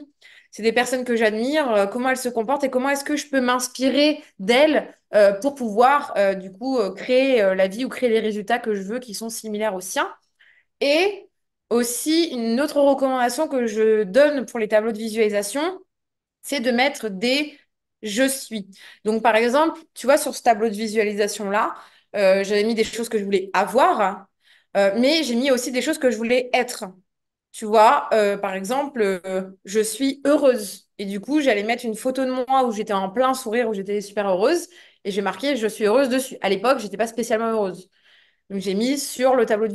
C'est des personnes que j'admire, euh, comment elles se comportent et comment est-ce que je peux m'inspirer d'elles euh, pour pouvoir, euh, du coup, créer la vie ou créer les résultats que je veux qui sont similaires aux siens. Et aussi, une autre recommandation que je donne pour les tableaux de visualisation, c'est de mettre des je suis. Donc, par exemple, tu vois, sur ce tableau de visualisation-là, euh, j'avais mis des choses que je voulais avoir, euh, mais j'ai mis aussi des choses que je voulais être. Tu vois, euh, par exemple, je suis heureuse. Et du coup, j'allais mettre une photo de moi où j'étais en plein sourire, où j'étais super heureuse. Et j'ai marqué je suis heureuse dessus. À l'époque, je n'étais pas spécialement heureuse. Donc, j'ai mis sur le tableau de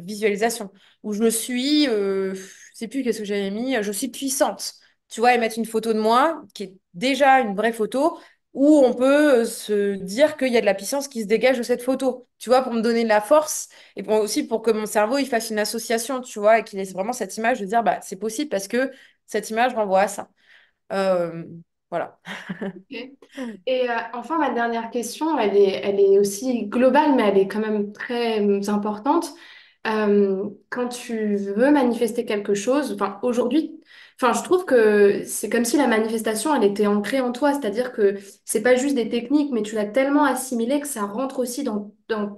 visualisation où je me suis, je ne sais plus qu'est-ce que j'avais mis, je suis puissante. Tu vois, et mettre une photo de moi qui est déjà une vraie photo où on peut euh, se dire qu'il y a de la puissance qui se dégage de cette photo, tu vois, pour me donner de la force et aussi pour que mon cerveau il fasse une association, tu vois, et qu'il ait vraiment cette image de dire bah c'est possible parce que cette image renvoie à ça. Euh, voilà. Et euh, enfin, ma dernière question, elle est, elle est aussi globale, mais elle est quand même très importante. quand tu veux manifester quelque chose, enfin aujourd'hui, Enfin, je trouve que c'est comme si la manifestation, elle était ancrée en toi, c'est-à-dire que c'est pas juste des techniques, mais tu l'as tellement assimilée que ça rentre aussi dans, ton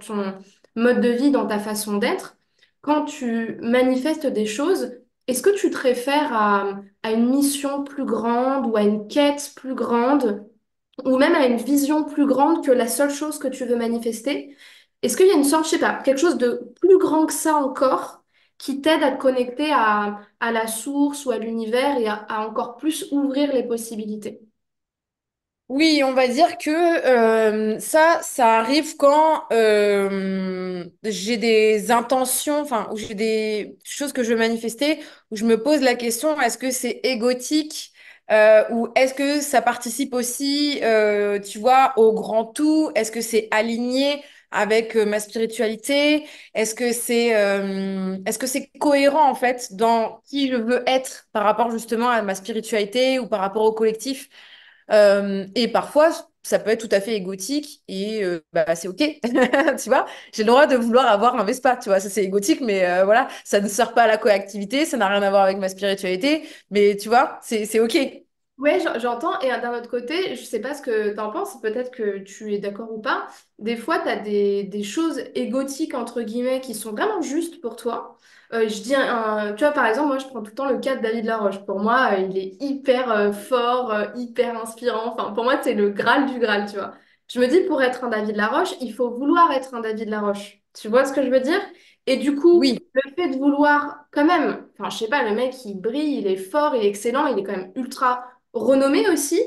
mode de vie, dans ta façon d'être. Quand tu manifestes des choses, est-ce que tu te réfères à, à, une mission plus grande ou à une quête plus grande ou même à une vision plus grande que la seule chose que tu veux manifester Est-ce qu'il y a une sorte, je sais pas, quelque chose de plus grand que ça encore qui t'aident à te connecter à, à, la source ou à l'univers et à, encore plus ouvrir les possibilités. Oui, on va dire que euh, ça, ça arrive quand euh, j'ai des intentions, enfin, ou j'ai des choses que je veux manifester, où je me pose la question, est-ce que c'est égotique euh, ou est-ce que ça participe aussi, tu vois, au grand tout Est-ce que c'est aligné avec euh, ma spiritualité Est-ce que c'est euh, est-ce que cohérent en fait dans qui je veux être par rapport justement à ma spiritualité ou par rapport au collectif euh, Et parfois, ça peut être tout à fait égotique et bah, c'est ok, tu vois. J'ai le droit de vouloir avoir un Vespa, tu vois. Ça c'est égotique, mais voilà, ça ne sort pas à la coactivité, ça n'a rien à voir avec ma spiritualité, mais tu vois, c'est ok. Oui, j'entends. Et euh, d'un autre côté, je sais pas ce que tu en penses, peut-être que tu es d'accord ou pas. Des fois, tu des, des choses égotiques, entre guillemets, qui sont vraiment justes pour toi. Euh, je dis, tu vois, par exemple, moi, je prends tout le temps le cas de David Laroche. Pour moi, euh, il est hyper fort, hyper inspirant. Enfin, pour moi, c'est le Graal du Graal, tu vois. Je me dis, pour être un David Laroche, il faut vouloir être un David Laroche. Tu vois ce que je veux dire? Et du coup, Oui, le fait de vouloir, quand même, enfin, je sais pas, le mec, il brille, il est fort, il est excellent, il est quand même ultra renommée aussi.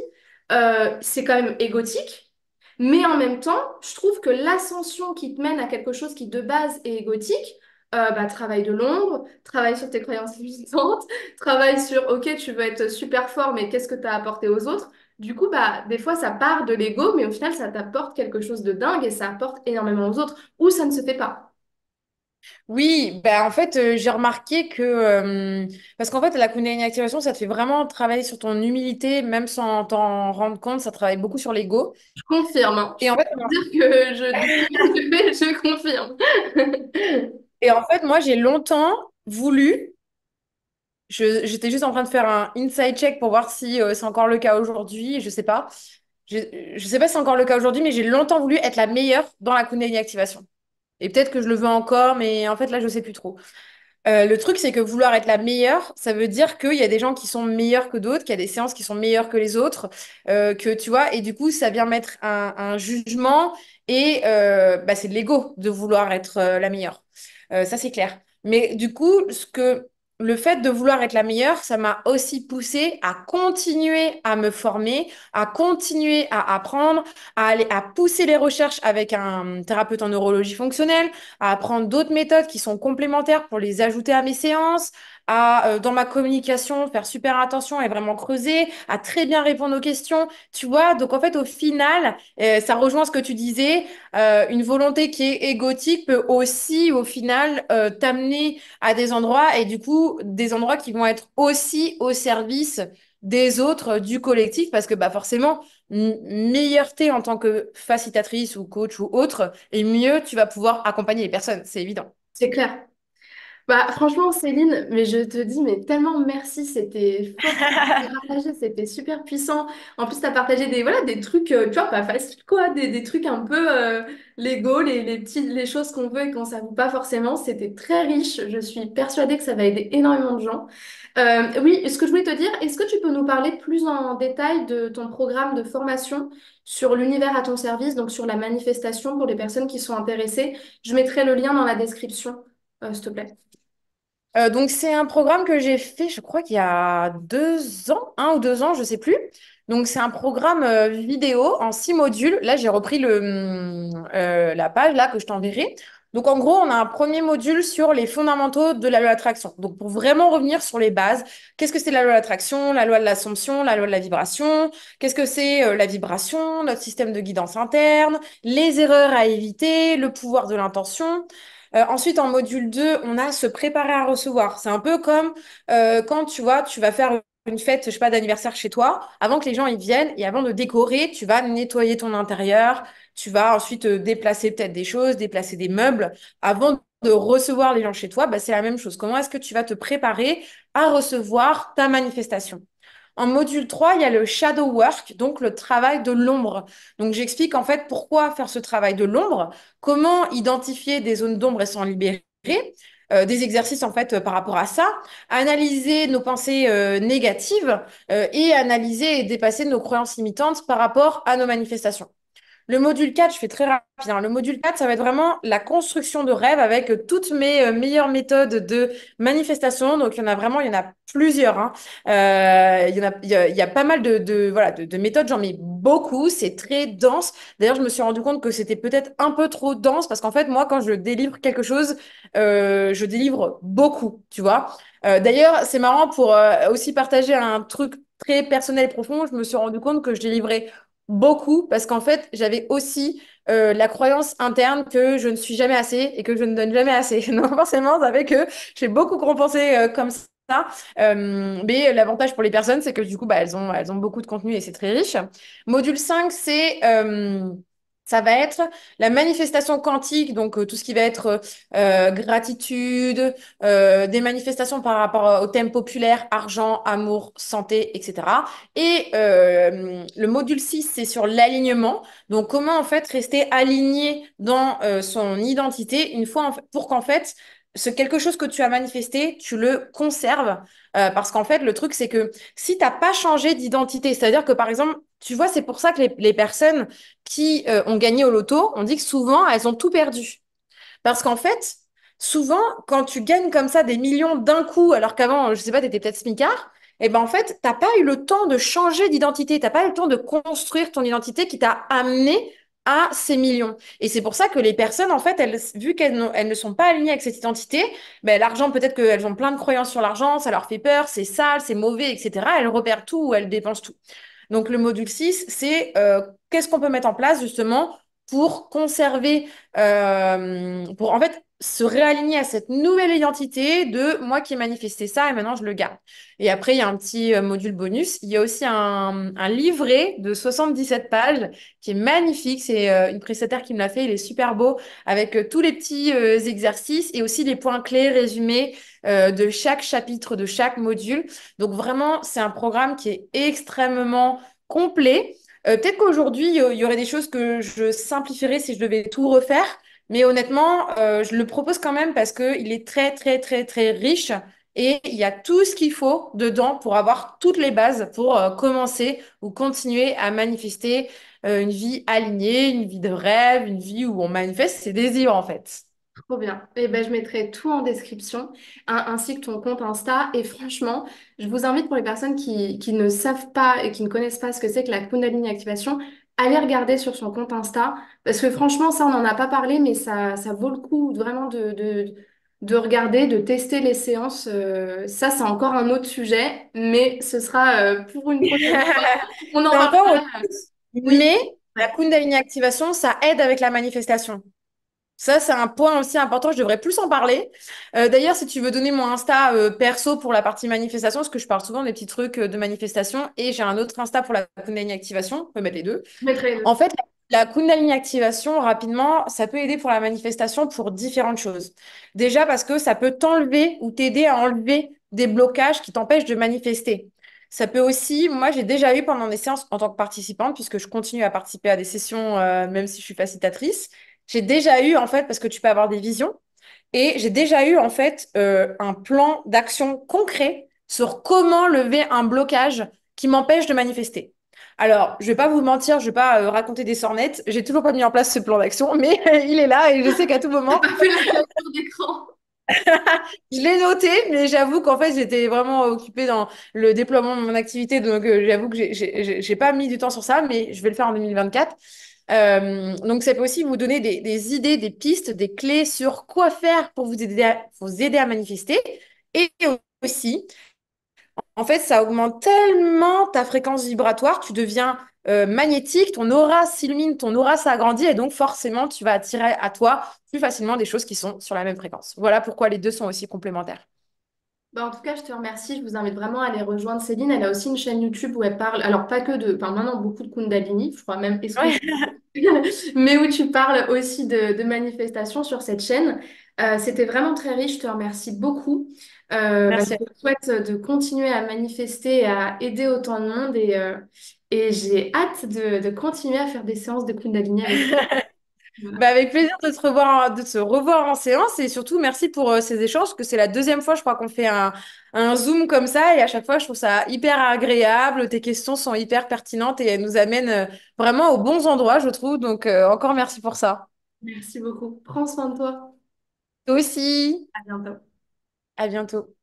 Euh, c'est quand même égotique, mais en même temps, je trouve que l'ascension qui te mène à quelque chose qui de base est égotique, euh, bah, travail de l'ombre, travail sur tes croyances limitantes, travail sur ok, tu veux être super fort, mais qu'est-ce que tu as apporté aux autres Du coup, bah, des fois, ça part de l'ego, mais au final, ça t'apporte quelque chose de dingue et ça apporte énormément aux autres, ou ça ne se fait pas. Oui, ben en fait, euh, j'ai remarqué que, euh, parce qu'en fait, la Kundalini Activation, ça te fait vraiment travailler sur ton humilité, même sans t'en rendre compte, ça travaille beaucoup sur l'ego. Je confirme. Hein. Et en fait, je, confirme. et en fait, moi, j'ai longtemps voulu, j'étais juste en train de faire un inside check pour voir si euh, c'est encore le cas aujourd'hui, je sais pas. Je, je sais pas si c'est encore le cas aujourd'hui, mais j'ai longtemps voulu être la meilleure dans la Kundalini Activation. Et peut-être que je le veux encore, mais en fait, là, je ne sais plus trop. Euh, le truc, c'est que vouloir être la meilleure, ça veut dire qu'il y a des gens qui sont meilleurs que d'autres, qu'il y a des séances qui sont meilleures que les autres, euh, que tu vois, et du coup, ça vient mettre un, jugement et euh, bah, c'est de l'ego de vouloir être la meilleure. ça, c'est clair. Mais du coup, ce que le fait de vouloir être la meilleure, ça m'a aussi poussé à continuer à me former, à continuer à apprendre, à aller à pousser les recherches avec un thérapeute en neurologie fonctionnelle, à apprendre d'autres méthodes qui sont complémentaires pour les ajouter à mes séances, à euh, dans ma communication faire super attention et vraiment creuser, à très bien répondre aux questions, tu vois. Donc en fait, au final, euh, ça rejoint ce que tu disais, euh, une volonté qui est égotique peut aussi au final t'amener à des endroits et du coup des endroits qui vont être aussi au service des autres, du collectif, parce que bah forcément, meilleure t'es en tant que facilitatrice ou coach ou autre, et mieux tu vas pouvoir accompagner les personnes, c'est évident. C'est clair. Bah, franchement, Céline, mais je te dis, mais tellement merci, c'était c'était super puissant. En plus, tu as partagé des, voilà, des trucs, euh, tu vois, pas facile quoi, des, trucs un peu euh, légaux, les, les, les choses qu'on veut et qu'on ne s'avoue pas forcément. C'était très riche, je suis persuadée que ça va aider énormément de gens. Euh, oui, ce que je voulais te dire, est-ce que tu peux nous parler plus en détail de ton programme de formation sur l'univers à ton service, donc sur la manifestation pour les personnes qui sont intéressées? Je mettrai le lien dans la description, s'il te plaît. Euh, donc, c'est un programme que j'ai fait, je crois qu'il y a deux ans, un ou deux ans, je ne sais plus. Donc, c'est un programme euh, vidéo en six modules. Là, j'ai repris hum, euh, la page là que je t'enverrai. Donc, en gros, on a un premier module sur les fondamentaux de la loi d'attraction. Donc, pour vraiment revenir sur les bases, qu'est-ce que c'est la loi d'attraction, la loi de l'assomption, la loi de la vibration, qu'est-ce que c'est la vibration, notre système de guidance interne, les erreurs à éviter, le pouvoir de l'intention. Euh, ensuite, en module 2, on a se préparer à recevoir. C'est un peu comme euh, quand tu vois, tu vas faire une fête, je sais pas, d'anniversaire chez toi, avant que les gens y viennent et avant de décorer, tu vas nettoyer ton intérieur, tu vas ensuite euh, déplacer peut-être des choses, déplacer des meubles. Avant de recevoir les gens chez toi, bah, c'est la même chose. Comment est-ce que tu vas te préparer à recevoir ta manifestation en module 3, il y a le shadow work, donc le travail de l'ombre. Donc j'explique en fait pourquoi faire ce travail de l'ombre, comment identifier des zones d'ombre et s'en libérer. Euh, des exercices en fait euh, par rapport à ça, analyser nos pensées euh, négatives et analyser et dépasser nos croyances limitantes par rapport à nos manifestations. Le module 4, je fais très rapide. Hein. Le module 4, ça va être vraiment la construction de rêves avec euh, toutes mes euh, meilleures méthodes de manifestation. Donc, il y en a vraiment, il y en a plusieurs. Hein. Euh, il, y en a, il, y a, pas mal de, voilà, de, méthodes, j'en mets beaucoup. C'est très dense. D'ailleurs, je me suis rendu compte que c'était peut-être un peu trop dense parce qu'en fait, moi, quand je délivre quelque chose, je délivre beaucoup, tu vois. D'ailleurs, c'est marrant pour aussi partager un truc très personnel et profond. Je me suis rendu compte que je délivrais beaucoup parce qu'en fait, j'avais aussi euh, la croyance interne que je ne suis jamais assez et que je ne donne jamais assez. non, forcément, ça fait que j'ai beaucoup compensé euh, comme ça. Euh, mais l'avantage pour les personnes, c'est que du coup, bah, elles, ont, elles ont beaucoup de contenu et c'est très riche. Module 5, c'est ça va être la manifestation quantique, donc euh, tout ce qui va être euh, euh, gratitude, des manifestations par rapport au thème populaire, argent, amour, santé, etc. Et le module 6, c'est sur l'alignement. Donc comment en fait rester aligné dans son identité une fois pour qu'en fait ce quelque chose que tu as manifesté, tu le conserves. Euh, parce qu'en fait, le truc, c'est que si tu n'as pas changé d'identité, c'est-à-dire que par exemple, tu vois, c'est pour ça que les, personnes qui euh, ont gagné au loto, on dit que souvent, elles ont tout perdu. Parce qu'en fait, souvent, quand tu gagnes comme ça des millions d'un coup, alors qu'avant, je sais pas, tu étais peut-être smicard, et eh ben en fait, tu n'as pas eu le temps de changer d'identité, tu n'as pas eu le temps de construire ton identité qui t'a amené à ces millions. Et c'est pour ça que les personnes, en fait, elles, vu qu'elles elles ne sont pas alignées avec cette identité, ben, l'argent, peut-être qu'elles ont plein de croyances sur l'argent, ça leur fait peur, c'est sale, c'est mauvais, etc. Elles repèrent tout, elles dépensent tout. Donc le module 6, c'est euh, qu'est-ce qu'on peut mettre en place justement pour conserver, euh, pour en fait se réaligner à cette nouvelle identité de moi qui ai manifesté ça et maintenant je le garde. Et après, il y a un petit euh, module bonus. Il y a aussi un, livret de 77 pages qui est magnifique. C'est euh, une prestataire qui me l'a fait. Il est super beau avec tous les petits exercices et aussi les points clés résumés de chaque chapitre, de chaque module. Donc vraiment, c'est un programme qui est extrêmement complet euh, peut-être qu'aujourd'hui, il y aurait des choses que je simplifierais si je devais tout refaire. Mais honnêtement, euh, je le propose quand même parce qu'il est très, très, très, très riche. Et il y a tout ce qu'il faut dedans pour avoir toutes les bases pour euh, commencer ou continuer à manifester une vie alignée, une vie de rêve, une vie où on manifeste ses désirs en fait. Trop bien. Et eh ben, je mettrai tout en description, hein, ainsi que ton compte Insta. Et franchement, je vous invite pour les personnes qui, ne savent pas et qui ne connaissent pas ce que c'est que la Kundalini Activation, allez regarder sur son compte Insta. Parce que franchement, ça, on n'en a pas parlé, mais ça, ça vaut le coup vraiment de, de, regarder, de tester les séances. Euh, ça, c'est encore un autre sujet, mais ce sera euh, pour une prochaine fois. On en reparlera. Mais la Kundalini Activation, ça aide avec la manifestation. Ça, c'est un point aussi important, je devrais plus en parler. Euh, d'ailleurs, si tu veux donner mon Insta euh, perso pour la partie manifestation, parce que je parle souvent des petits trucs euh, de manifestation, et j'ai un autre Insta pour la Kundalini Activation, on peut mettre les deux. En fait, la Kundalini Activation, rapidement, ça peut aider pour la manifestation pour différentes choses. Déjà parce que ça peut t'enlever ou t'aider à enlever des blocages qui t'empêchent de manifester. Ça peut aussi, moi j'ai déjà eu pendant des séances en tant que participante, puisque je continue à participer à des sessions, même si je suis facilitatrice, j'ai déjà eu, en fait, parce que tu peux avoir des visions, et j'ai déjà eu, en fait, euh, un plan d'action concret sur comment lever un blocage qui m'empêche de manifester. Alors, je ne vais pas vous mentir, je ne vais pas euh, raconter des sornettes. J'ai toujours pas mis en place ce plan d'action, mais il est là et je sais qu'à tout moment. je l'ai noté, mais j'avoue qu'en fait, j'étais vraiment occupée dans le déploiement de mon activité. Donc, euh, j'avoue que j'ai pas mis du temps sur ça, mais je vais le faire en 2024. Euh, donc, ça peut aussi vous donner des, idées, des pistes, des clés sur quoi faire pour vous aider à, manifester. Et aussi, en fait, ça augmente tellement ta fréquence vibratoire, tu deviens euh, magnétique, ton aura s'illumine, ton aura s'agrandit et donc forcément, tu vas attirer à toi plus facilement des choses qui sont sur la même fréquence. Voilà pourquoi les deux sont aussi complémentaires. Bah, en tout cas, je te remercie. Je vous invite vraiment à aller rejoindre Céline. Elle a aussi une chaîne YouTube où elle parle, alors pas que de, enfin maintenant beaucoup de Kundalini, je crois même, mais où tu parles aussi de, manifestations sur cette chaîne. Euh, c'était vraiment très riche. Je te remercie beaucoup. Euh, bah, je te souhaite de continuer à manifester et à aider autant de monde. Euh, et, j'ai hâte de, de continuer à faire des séances de Kundalini avec toi. Bah, avec plaisir de te revoir, de se revoir en séance et surtout merci pour euh, ces échanges, que c'est la deuxième fois, je crois, qu'on fait un, un, zoom comme ça et à chaque fois, je trouve ça hyper agréable. Tes questions sont hyper pertinentes et elles nous amènent euh, vraiment aux bons endroits, je trouve. Donc euh, encore merci pour ça. Merci beaucoup. Prends soin de toi. Toi aussi. À bientôt. À bientôt.